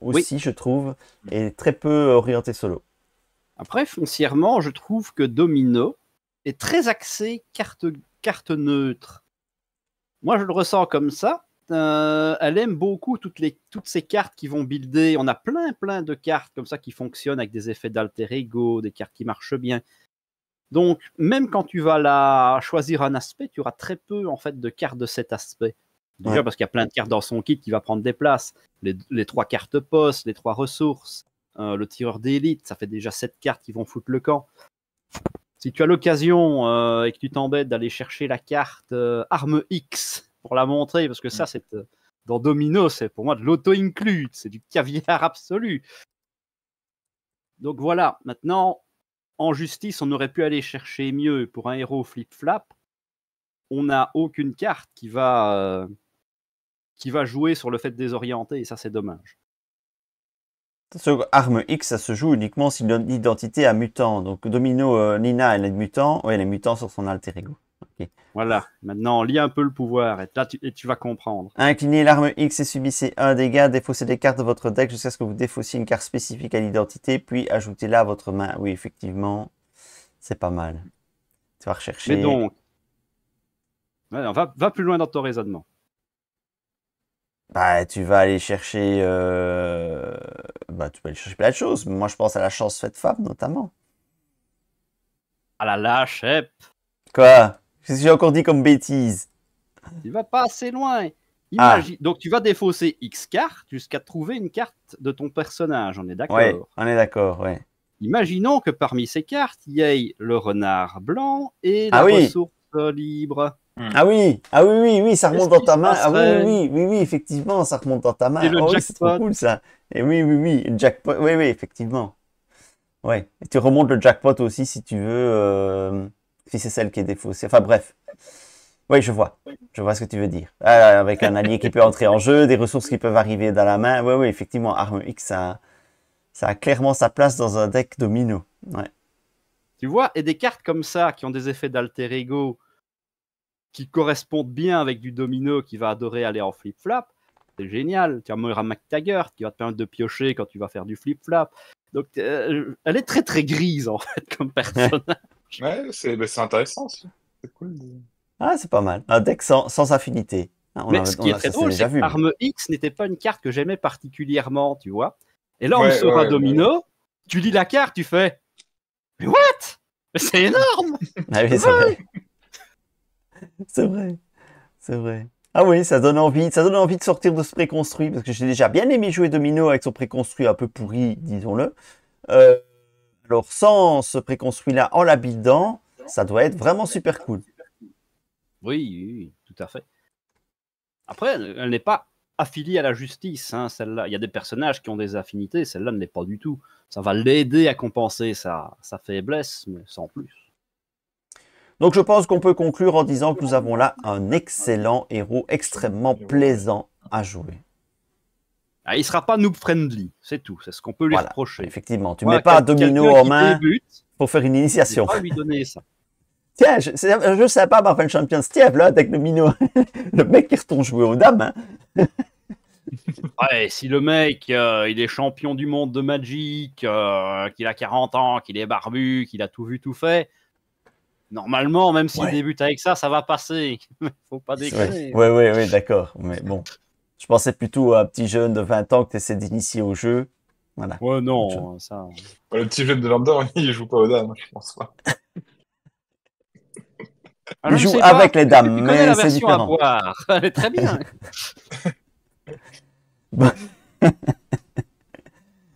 Speaker 1: aussi, je trouve, et très peu orienté solo. Après, foncièrement, je
Speaker 2: trouve que Domino, très axé carte, carte neutre. Moi, je le ressens comme ça. Euh, elle aime beaucoup toutes, les, toutes ces cartes qui vont builder. On a plein, plein de cartes comme ça qui fonctionnent avec des effets d'alter ego, des cartes qui marchent bien. Donc, même quand tu vas la choisir un aspect, tu auras très peu en fait de cartes de cet aspect. Déjà parce qu'il y a plein de cartes dans son kit qui va prendre des places. Les, trois cartes poste, les trois ressources, euh, le tireur d'élite, ça fait déjà sept cartes qui vont foutre le camp. Si tu as l'occasion euh, et que tu t'embêtes d'aller chercher la carte euh, Arme X pour la montrer, parce que ça, c'est euh, dans Domino, c'est pour moi de l'auto-inclus, c'est du caviar absolu. Donc voilà, maintenant, en justice, on aurait pu aller chercher mieux pour un héros flip-flap. On n'a aucune carte qui va, qui va jouer sur le fait de désorienter, et ça, c'est dommage
Speaker 1: arme X, ça se joue uniquement s'il donne l'identité à mutant. Donc Domino euh, Nina, elle est mutant. Oui, elle est mutant sur son alter ego. Voilà, maintenant lis un peu le pouvoir et, là, tu, vas comprendre. Inclinez l'arme X et subissez un dégât, défaussez des cartes de votre deck jusqu'à ce que vous défaussiez une carte spécifique à l'identité, puis ajoutez-la à votre main. Oui, effectivement, c'est pas mal. Tu vas rechercher. Mais donc,
Speaker 2: va, va, plus loin dans ton raisonnement.
Speaker 1: Bah, tu vas aller chercher. Euh bah, tu peux aller chercher plein de choses. Moi, je pense à la chance faite femme, notamment.
Speaker 2: Ah la lâche,
Speaker 1: Quoi Qu'est-ce que j'ai encore dit comme bêtise
Speaker 2: Tu vas pas assez loin. Ah. Donc, tu vas défausser X cartes jusqu'à trouver une carte de ton personnage, on est d'accord
Speaker 1: on est d'accord, ouais.
Speaker 2: Imaginons que parmi ces cartes, il y ait le renard blanc et ah la ressource
Speaker 1: libre. Hmm. Ah
Speaker 2: oui, ah oui,
Speaker 1: oui, oui, ça remonte dans ta main. Ah oui, oui, oui, effectivement, ça remonte dans ta main. Ah c'est trop cool ça. Et oui, oui, oui, jackpot. Oui, oui, effectivement. Ouais. Et tu remontes le jackpot aussi si tu veux, euh, si c'est celle qui est défaussée. Enfin bref. Oui, je vois. Je vois ce que tu veux dire. Ah, avec un allié qui peut entrer en jeu, des ressources qui peuvent arriver dans la main. Oui, oui, effectivement, arme X, ça, a clairement sa place dans un deck domino. Ouais.
Speaker 2: Tu vois, et des cartes comme ça qui ont des effets d'alter ego qui correspondent bien avec du domino qui va adorer aller en flip-flap, c'est génial. Tu as Moira McTaggart qui va te permettre de piocher quand tu vas faire du flip-flap. Donc, euh, elle est très très grise en fait comme personnage. ouais, c'est intéressant.
Speaker 3: C'est cool.
Speaker 1: Ah, c'est pas mal. Un deck sans, sans affinité. Hein, mais ce qui est très drôle, c'est que Arme
Speaker 2: X n'était pas une carte que j'aimais particulièrement, tu vois. Et là, on sera domino. Tu lis la carte, tu fais Mais what
Speaker 3: Mais c'est énorme ah oui, c'est vrai.
Speaker 1: C'est vrai. Ah oui, ça donne envie, ça donne envie de sortir de ce préconstruit, parce que j'ai déjà bien aimé jouer domino avec son préconstruit un peu pourri, disons-le. Euh, alors sans ce préconstruit-là, en l'habitant, ça doit être vraiment super cool. Oui, oui, tout à fait.
Speaker 2: Après, elle n'est pas affiliée à la justice, hein, celle-là. Il y a des personnages qui ont des affinités, celle-là ne l'est pas du tout. Ça va l'aider à compenser sa faiblesse, mais
Speaker 1: sans plus. Donc je pense qu'on peut conclure en disant que nous avons là un excellent héros extrêmement plaisant à jouer.
Speaker 2: Ah, il sera pas noob
Speaker 1: friendly, c'est tout, c'est ce qu'on peut lui reprocher. Effectivement, tu ne mets pas domino en main pour faire une initiation. Pas lui donner ça. Tiens, je, c'est un jeu sympa Marvel champion Steve, là, avec domino, le mec qui retourne jouer aux dames. Hein.
Speaker 2: ouais, si le mec, euh, il est champion du monde de Magic, euh, qu'il a 40 ans, qu'il est barbu, qu'il a tout vu, tout fait, normalement, même s'il débute avec ça, ça va passer. Faut pas
Speaker 1: déconner. Oui, oui, oui, d'accord. Mais bon, je pensais plutôt à un petit jeune de 20 ans que tu essaies d'initier au jeu. Voilà. Ouais, non, ça.
Speaker 3: le petit jeune de 20 ans, il joue pas aux dames, je pense pas. Ah il joue avec les dames, mais c'est différent. À très bien.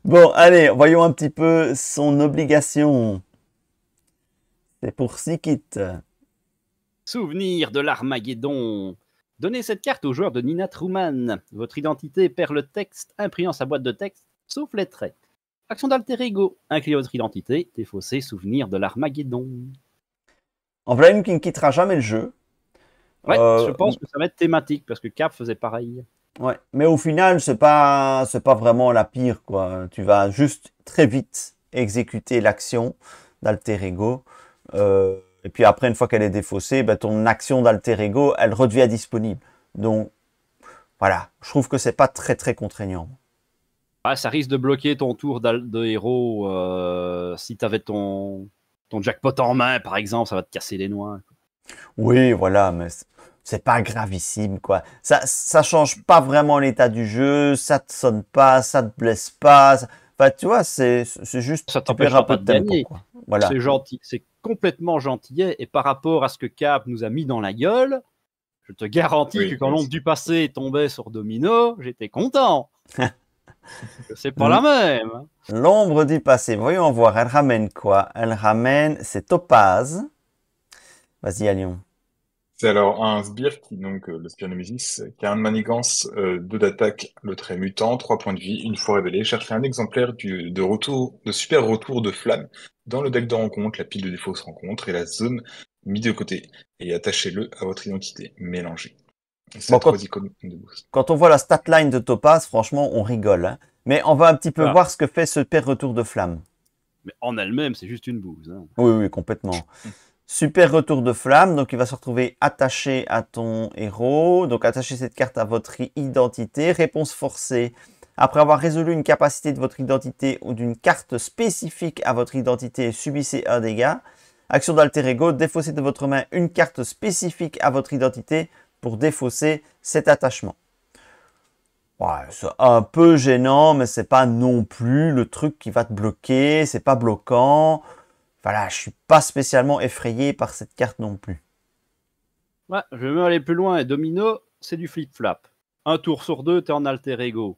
Speaker 1: bon, allez, voyons un petit peu son obligation. C'est pour
Speaker 2: Souvenir de l'Armageddon. Donnez cette carte au joueur de Nina Truman. Votre identité perd le texte imprimé dans sa boîte de texte, sauf les traits. Action d'alter ego. Incluez votre identité, Défaussez souvenir de
Speaker 1: l'Armageddon. En vrai, qui ne quittera jamais le jeu. Ouais, euh, je pense que
Speaker 2: ça va être thématique parce que Cap faisait pareil.
Speaker 1: Ouais, mais au final, c'est pas c'est pas vraiment la pire quoi. Tu vas juste très vite exécuter l'action d'alter ego euh, et puis après, une fois qu'elle est défaussée, bah, ton action d'alter ego, elle redevient disponible. Donc voilà, je trouve que c'est pas très très contraignant.
Speaker 2: Ah, ça risque de bloquer ton tour de héros euh, si t'avais ton,
Speaker 1: jackpot en main, par exemple, ça va te casser les noix. Oui, voilà, mais c'est pas gravissime, quoi. Ça, ça change pas vraiment l'état du jeu, ça te sonne pas, ça te blesse pas. Enfin, tu vois, c'est juste. Ça t'empêchera pas de gagner. Voilà. C'est gentil,
Speaker 2: c'est complètement gentillet. Et par rapport à ce que Cap nous a mis dans la gueule, je te garantis que quand l'ombre du passé tombait sur Domino, j'étais content.
Speaker 1: c'est pas la même. L'ombre du passé, voyons voir, elle ramène quoi Elle ramène cette topazes. Vas-y, Allion
Speaker 3: alors un sbire qui, donc, euh, le sbire Nemesis, qui a un manigance, de euh, deux d'attaque, le trait mutant, trois points de vie, une fois révélé, cherchez un exemplaire de retour, de super retour de flamme dans le deck de rencontre, la pile de défauts rencontre et la zone mise de côté et attachez-le à votre identité, mélangez. de quand, quand, on voit la stat line de Topaz,
Speaker 1: franchement, on rigole. Hein. Mais on va un petit peu ah. voir ce que fait ce père retour de flamme.
Speaker 2: Mais en elle-même, c'est juste une bouse. Hein.
Speaker 1: Oui, oui, complètement. Super retour de flamme, donc il va se retrouver attaché à ton héros, donc attachez cette carte à votre identité. Réponse forcée, après avoir résolu une capacité de votre identité ou d'une carte spécifique à votre identité, subissez un dégât. Action d'alter ego, défaussez de votre main une carte spécifique à votre identité pour défausser cet attachement. c'est un peu gênant, mais c'est pas non plus le truc qui va te bloquer, c'est pas bloquant voilà, je suis pas spécialement effrayé par cette carte non plus.
Speaker 2: je vais aller plus loin. Et domino, c'est du flip-flap. Un tour sur deux, tu es en alter ego.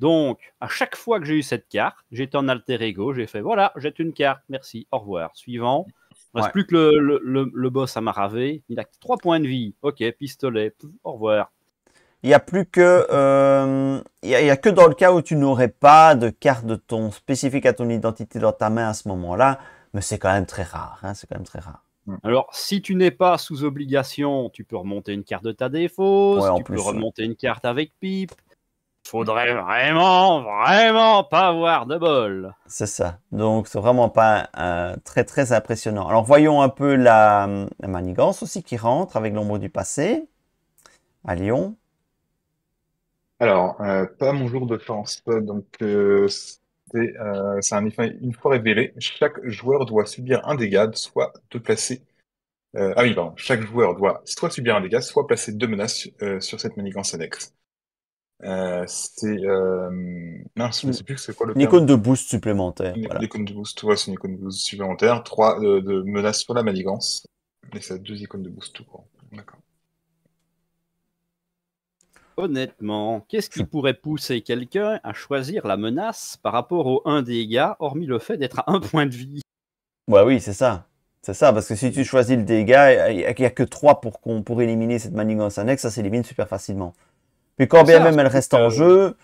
Speaker 2: Donc, à chaque fois que j'ai eu cette carte, j'étais en alter ego, j'ai fait voilà, jette une carte, merci, au revoir. Suivant. Il ne reste plus que le, le, boss à m'arraver. Il a trois points de vie. Ok, pistolet, au revoir.
Speaker 1: Il n'y a plus que. Euh, a, a, que dans le cas où tu n'aurais pas de carte de ton spécifique à ton identité dans ta main à ce moment-là mais c'est quand même très rare. Hein, c'est quand même très rare.
Speaker 2: Mm. Alors, si tu n'es pas sous obligation, tu peux remonter une carte de ta défaut. tu plus, peux remonter une carte avec pipe. Faudrait vraiment, vraiment pas avoir de bol.
Speaker 1: C'est ça. Donc, c'est vraiment pas euh, très, très impressionnant. Alors, voyons un peu la, manigance aussi qui rentre avec l'ombre du passé à Lyon.
Speaker 3: Alors, euh, pas mon jour de chance. Donc, euh, euh, c'est un effet une fois révélé. Chaque joueur doit subir un dégât, soit de placer. Euh, ah oui, pardon. Chaque joueur doit soit subir un dégât, soit placer deux menaces euh, sur cette manigance annexe. Euh, c'est euh... je plus c'est quoi le une icône de boost supplémentaire. Une, icône de boost, ouais, c'est une icône de boost supplémentaire. Trois de menaces sur la manigance. Mais ça, deux icônes de boost tout court. D'accord.
Speaker 2: Honnêtement, qu'est-ce qui hum. pourrait pousser quelqu'un à choisir la menace par rapport au 1 dégât, hormis le fait d'être à un point de vie
Speaker 1: Bah oui, c'est ça. C'est ça, parce que si tu choisis le dégât, il n'y a, que 3 pour, qu'on pour éliminer cette manigance annexe, ça s'élimine super facilement. Puis quand bien même elle reste en jeu,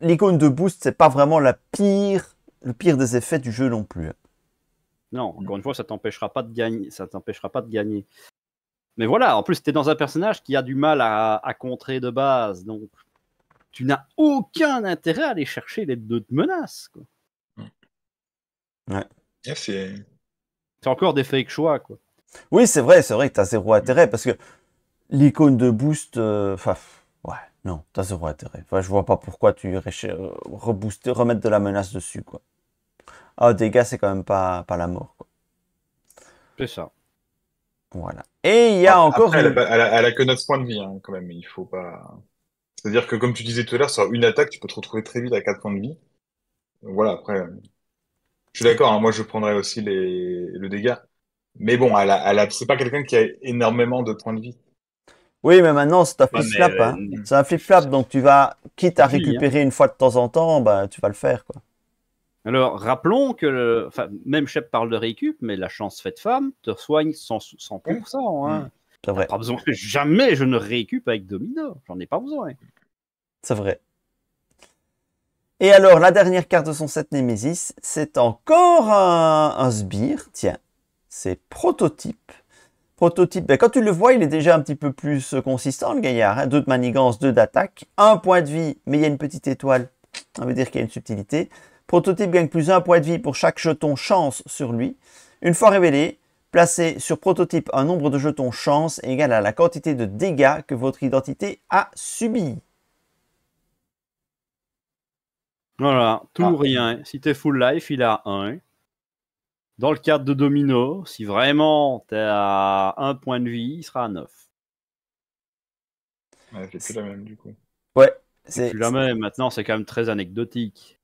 Speaker 1: l'icône de boost, c'est pas vraiment la pire, le pire des effets du jeu non plus.
Speaker 2: Non, encore une fois, ça t'empêchera pas de gagner. Ça t'empêchera pas de gagner. Mais voilà, en plus, tu es dans un personnage qui a du mal à, à contrer de base. Donc, tu n'as aucun intérêt à aller chercher
Speaker 1: les deux menaces. Quoi.
Speaker 3: Mm. Ouais. c'est...
Speaker 1: encore des fake choix. Quoi. Oui, c'est vrai, c'est vrai que tu as zéro intérêt parce que l'icône de boost. Euh, ouais, non, tu as zéro intérêt. Enfin, je vois pas pourquoi tu irais euh, rebooster, remettre de la menace dessus. quoi. Ah, dégâts, c'est quand même pas, pas la mort. Quoi.
Speaker 3: C'est ça. Et il y a encore. Bah, elle, a, que 9 points de vie, hein, quand même. Il faut pas. C'est-à-dire que, comme tu disais tout à l'heure, sur une attaque, tu peux te retrouver très vite à 4 points de vie. Voilà, après. Je suis d'accord, hein, moi je prendrais aussi les... le dégât. Mais bon, elle a, c'est pas quelqu'un qui a énormément de points de vie.
Speaker 1: Oui, mais maintenant, c'est un flip-flap. Hein. Euh, c'est un flip-flap, donc tu vas, quitte à récupérer une fois de temps en temps, bah, tu vas le faire. Quoi.
Speaker 2: Alors, rappelons que, le, même Shep parle de récup, mais la chance faite femme te soigne 100%. Hein. Mmh. C'est vrai. besoin, jamais je ne récup
Speaker 1: avec Domino.
Speaker 2: J'en ai pas besoin.
Speaker 1: C'est vrai. Et alors, la dernière carte de son 7 Nemesis, c'est encore un, sbire. Tiens, c'est prototype. Prototype, ben, quand tu le vois, il est déjà un petit peu plus consistant, le gaillard. Hein. Deux de manigance, deux d'attaque, un point de vie, mais il y a une petite étoile. Ça veut dire qu'il y a une subtilité. Prototype gagne plus un point de vie pour chaque jeton chance sur lui. Une fois révélé, placez sur prototype un nombre de jetons chance égal à la quantité de dégâts que votre identité a subi.
Speaker 2: Voilà, tout ah. rien. Si t'es full life, il a 1. Dans le cadre de domino, si vraiment t'es à 1 point de vie, il sera à 9.
Speaker 3: Ouais, c'est plus la même du coup.
Speaker 2: c'est plus la même. Maintenant, c'est quand même très anecdotique.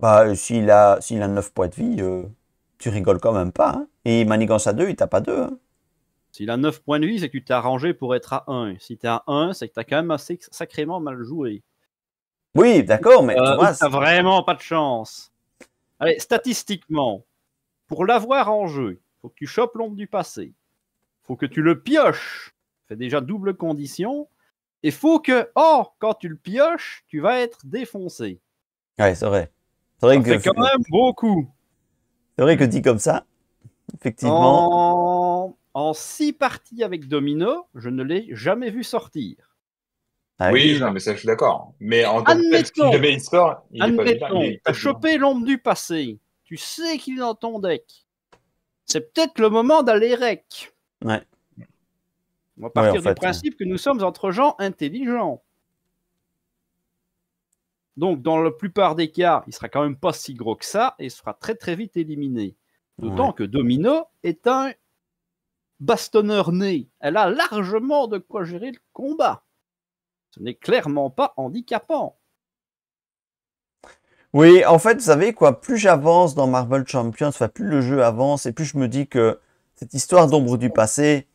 Speaker 1: Bah, euh, s'il a, s'il a 9 points de vie, euh, tu rigoles quand même pas. Hein. Et manigance à 2, il t'a pas 2. Hein.
Speaker 2: s'il a 9 points de vie, c'est que tu t'es arrangé pour être à 1. Si t'es à 1, c'est que t'as quand même assez sacrément mal joué.
Speaker 1: Oui, d'accord, mais euh, tu T'as
Speaker 2: vraiment pas de chance. Allez, statistiquement, pour l'avoir en jeu, faut que tu chopes l'ombre du passé. Faut que tu le pioches. Fait déjà double condition. Et faut que, oh, quand tu le pioches, tu vas être défoncé.
Speaker 1: Ouais, c'est vrai. C'est que... quand même beaucoup. C'est vrai que dit comme ça,
Speaker 2: effectivement. En... six parties avec Domino, je ne l'ai jamais vu sortir. Ah oui, Non, mais ça, je suis d'accord. Mais en tant que de histoire, il admettons, est pas as chopé l'ombre du passé. Tu sais qu'il est dans ton deck. C'est peut-être le moment d'aller rec. Ouais. On va partir du principe que nous sommes entre gens intelligents. Donc, dans la plupart des cas, il sera quand même pas si gros que ça et sera très très vite éliminé. D'autant que Domino est un bastonneur né. Elle a largement de quoi gérer le combat. Ce n'est clairement pas handicapant.
Speaker 1: Oui, en fait, vous savez quoi, plus j'avance dans Marvel Champions, plus le jeu avance et plus je me dis que cette histoire d'ombre du passé,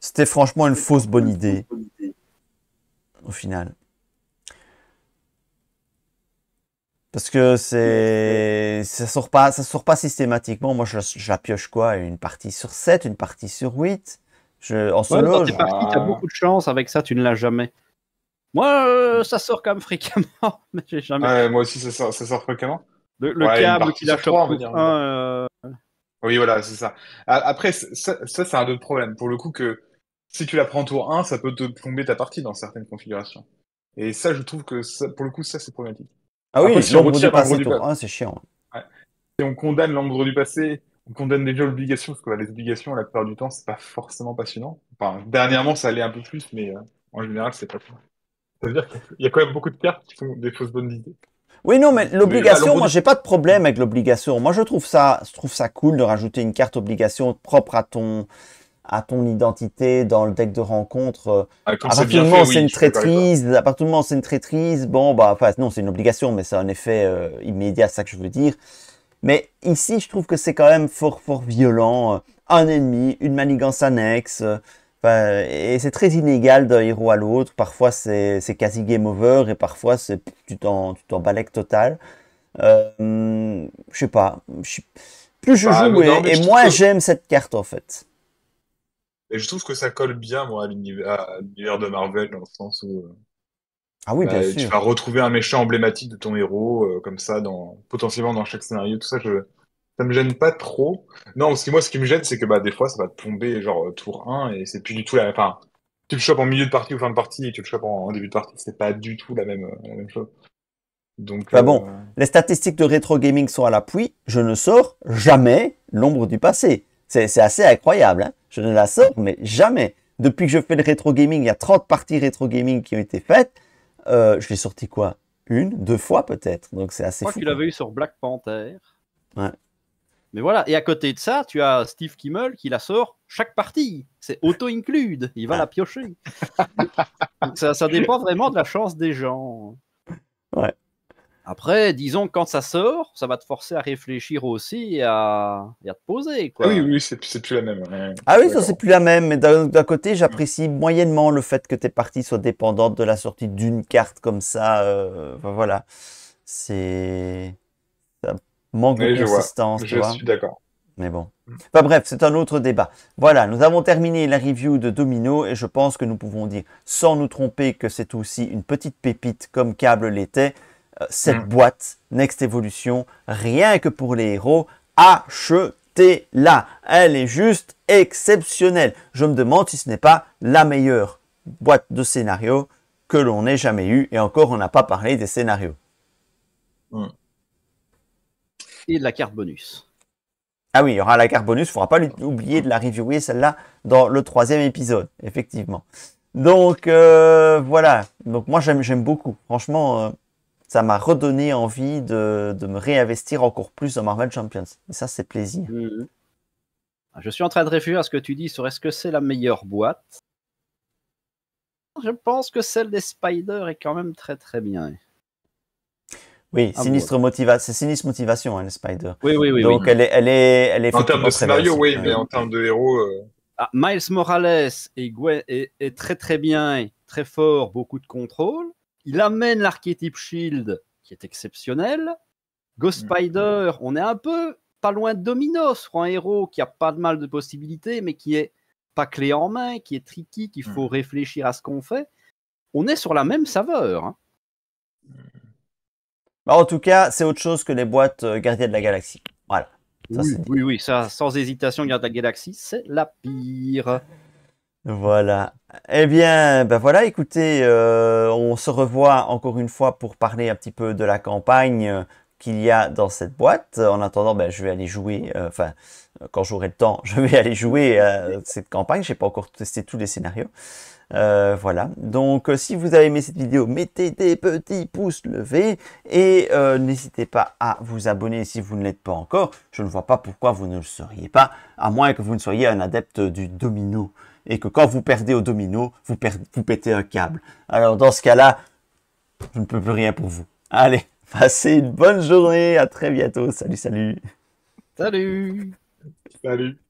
Speaker 1: c'était franchement une fausse bonne idée. Au final. Parce que c'est ça sort pas ça sort pas systématiquement. Moi je, la pioche quoi Une partie sur 7, une partie sur 8 je, En solo t'as beaucoup de chance avec ça, tu ne l'as jamais.
Speaker 2: Moi euh, ça sort quand même fréquemment,
Speaker 3: moi aussi ça sort, ça fréquemment. Le, câble qui lâche euh... Oui voilà c'est ça. Après ça, c'est un autre problème pour le coup que si tu la prends tour 1 ça peut te plomber ta partie dans certaines configurations. Et ça je trouve que pour le coup ça c'est problématique. Ah oui, du ah, c'est chiant. Si on condamne l'ombre du passé, on condamne déjà l'obligation, parce que bah, les obligations, la plupart du temps, c'est pas forcément passionnant. Enfin, dernièrement, ça allait un peu plus, mais euh, en général, c'est pas Ça veut dire qu'il y a quand même beaucoup de cartes qui sont des fausses bonnes idées.
Speaker 1: Oui, non, mais l'obligation, moi, j'ai pas de problème avec l'obligation. Moi, je trouve ça, je trouve ça cool de rajouter une carte obligation propre à ton, à ton identité dans le deck de rencontre. Euh, ah, partir du moment où c'est une traîtrise, à moment c'est une traîtrise, bon, bah, enfin, non, c'est une obligation, mais c'est un effet euh, immédiat, c'est ça que je veux dire. Mais ici, je trouve que c'est quand même fort, fort violent. Euh, un ennemi, une manigance annexe. et c'est très inégal d'un héros à l'autre. Parfois, c'est quasi game over et parfois, c'est tu t'en balèques total. je sais pas. Plus je bah, joue et moins j'aime cette carte, en fait.
Speaker 3: Et je trouve que ça colle bien, moi, à l'univers de Marvel, dans le sens où. Euh, ah oui, bah, Tu vas retrouver un méchant emblématique de ton héros, euh, comme ça, dans, potentiellement dans chaque scénario, tout ça, je, ça me gêne pas trop. Non, parce que moi, ce qui me gêne, c'est que bah, des fois, ça va te tomber, genre, euh, tour 1, et c'est plus du tout la. Enfin, tu le chopes en milieu de partie ou fin de partie, et tu le chopes en, début de partie, c'est pas du tout la même, chose. Donc, bah bon,
Speaker 1: les statistiques de rétro gaming sont à l'appui. Je ne sors jamais l'ombre du passé. C'est assez incroyable. Hein je ne la sors, mais jamais. Depuis que je fais le rétro gaming, il y a 30 parties rétro gaming qui ont été faites. Euh, je l'ai sorti quoi Une, deux fois peut-être. Donc c'est assez. Je crois tu
Speaker 2: l'avais eu sur Black Panther. Ouais. Mais voilà, et à côté de ça, tu as Steve Kimmel qui la sort chaque partie. C'est auto-include, il va la piocher. ça, ça dépend vraiment de la chance des gens. Ouais. Après, disons que quand ça sort, ça va te forcer à réfléchir aussi et à,
Speaker 3: à te poser. Quoi. Ah oui, oui, c'est plus la même. Ah
Speaker 1: oui, ça c'est plus la même. Mais d'un côté, mm. j'apprécie moyennement le fait que tes parties soient dépendantes de la sortie d'une carte comme ça. Euh, voilà, c'est ça manque de consistance. Je, je suis d'accord. Mais bon. Mm. Enfin bref, c'est un autre débat. Voilà, nous avons terminé la review de Domino et je pense que nous pouvons dire, sans nous tromper, que c'est aussi une petite pépite comme Cable l'était. Euh, cette mm. boîte Next Evolution, rien que pour les héros, achetez-la. Elle est juste exceptionnelle. Je me demande si ce n'est pas la meilleure boîte de scénario que l'on ait jamais eue. Et encore, on n'a pas parlé des scénarios. Mm. Et de la carte bonus. Ah oui, il y aura la carte bonus. Il ne faudra pas oublier de la reviewer celle-là dans le troisième épisode, effectivement. Donc euh, voilà. Donc moi j'aime beaucoup. Franchement, euh, ça m'a redonné envie de, de, me réinvestir encore plus dans Marvel Champions. Et ça, c'est plaisir.
Speaker 2: Mhm. Ah, je suis en train de réfléchir à ce que tu dis sur est-ce que c'est la meilleure boîte. Je pense que celle des Spider est quand même très très bien.
Speaker 1: Oui, ah, sinistre c'est sinistre motivation, hein, les Spider. Oui, oui, oui. Donc elle est, elle est, elle
Speaker 3: est. En termes de scénario, oui, mais en termes
Speaker 2: de héros. Euh, ah, Miles Morales est très très bien, très fort, beaucoup de contrôle il amène l'archétype Shield qui est exceptionnel. Ghost mm. Spider, on est un peu pas loin de Domino sur un héros qui a pas de mal de possibilités, mais qui est pas clé en main, qui est tricky, qu'il mm.
Speaker 1: faut réfléchir à ce qu'on fait. On est sur la même saveur. Hein. Mm. Bah, en tout cas, c'est autre chose que les boîtes euh, Gardiens de la Galaxie. Voilà. oui,
Speaker 2: oui, sans hésitation, Gardiens de la Galaxie, c'est la
Speaker 1: pire. Voilà. Eh bien, ben voilà, écoutez, euh, on se revoit encore une fois pour parler un petit peu de la campagne euh, qu'il y a dans cette boîte. En attendant, ben, je vais aller jouer, euh, enfin, quand j'aurai le temps, je vais aller jouer à cette campagne. J'ai pas encore testé tous les scénarios. voilà. Donc, si vous avez aimé cette vidéo, mettez des petits pouces levés et n'hésitez pas à vous abonner si vous ne l'êtes pas encore. Je ne vois pas pourquoi vous ne le seriez pas, à moins que vous ne soyez un adepte du domino et que quand vous perdez au domino, vous, pétez un câble. Alors dans ce cas-là, je ne peux plus rien pour vous. Allez, passez une bonne journée, à très bientôt. Salut, salut.
Speaker 3: Salut. Salut.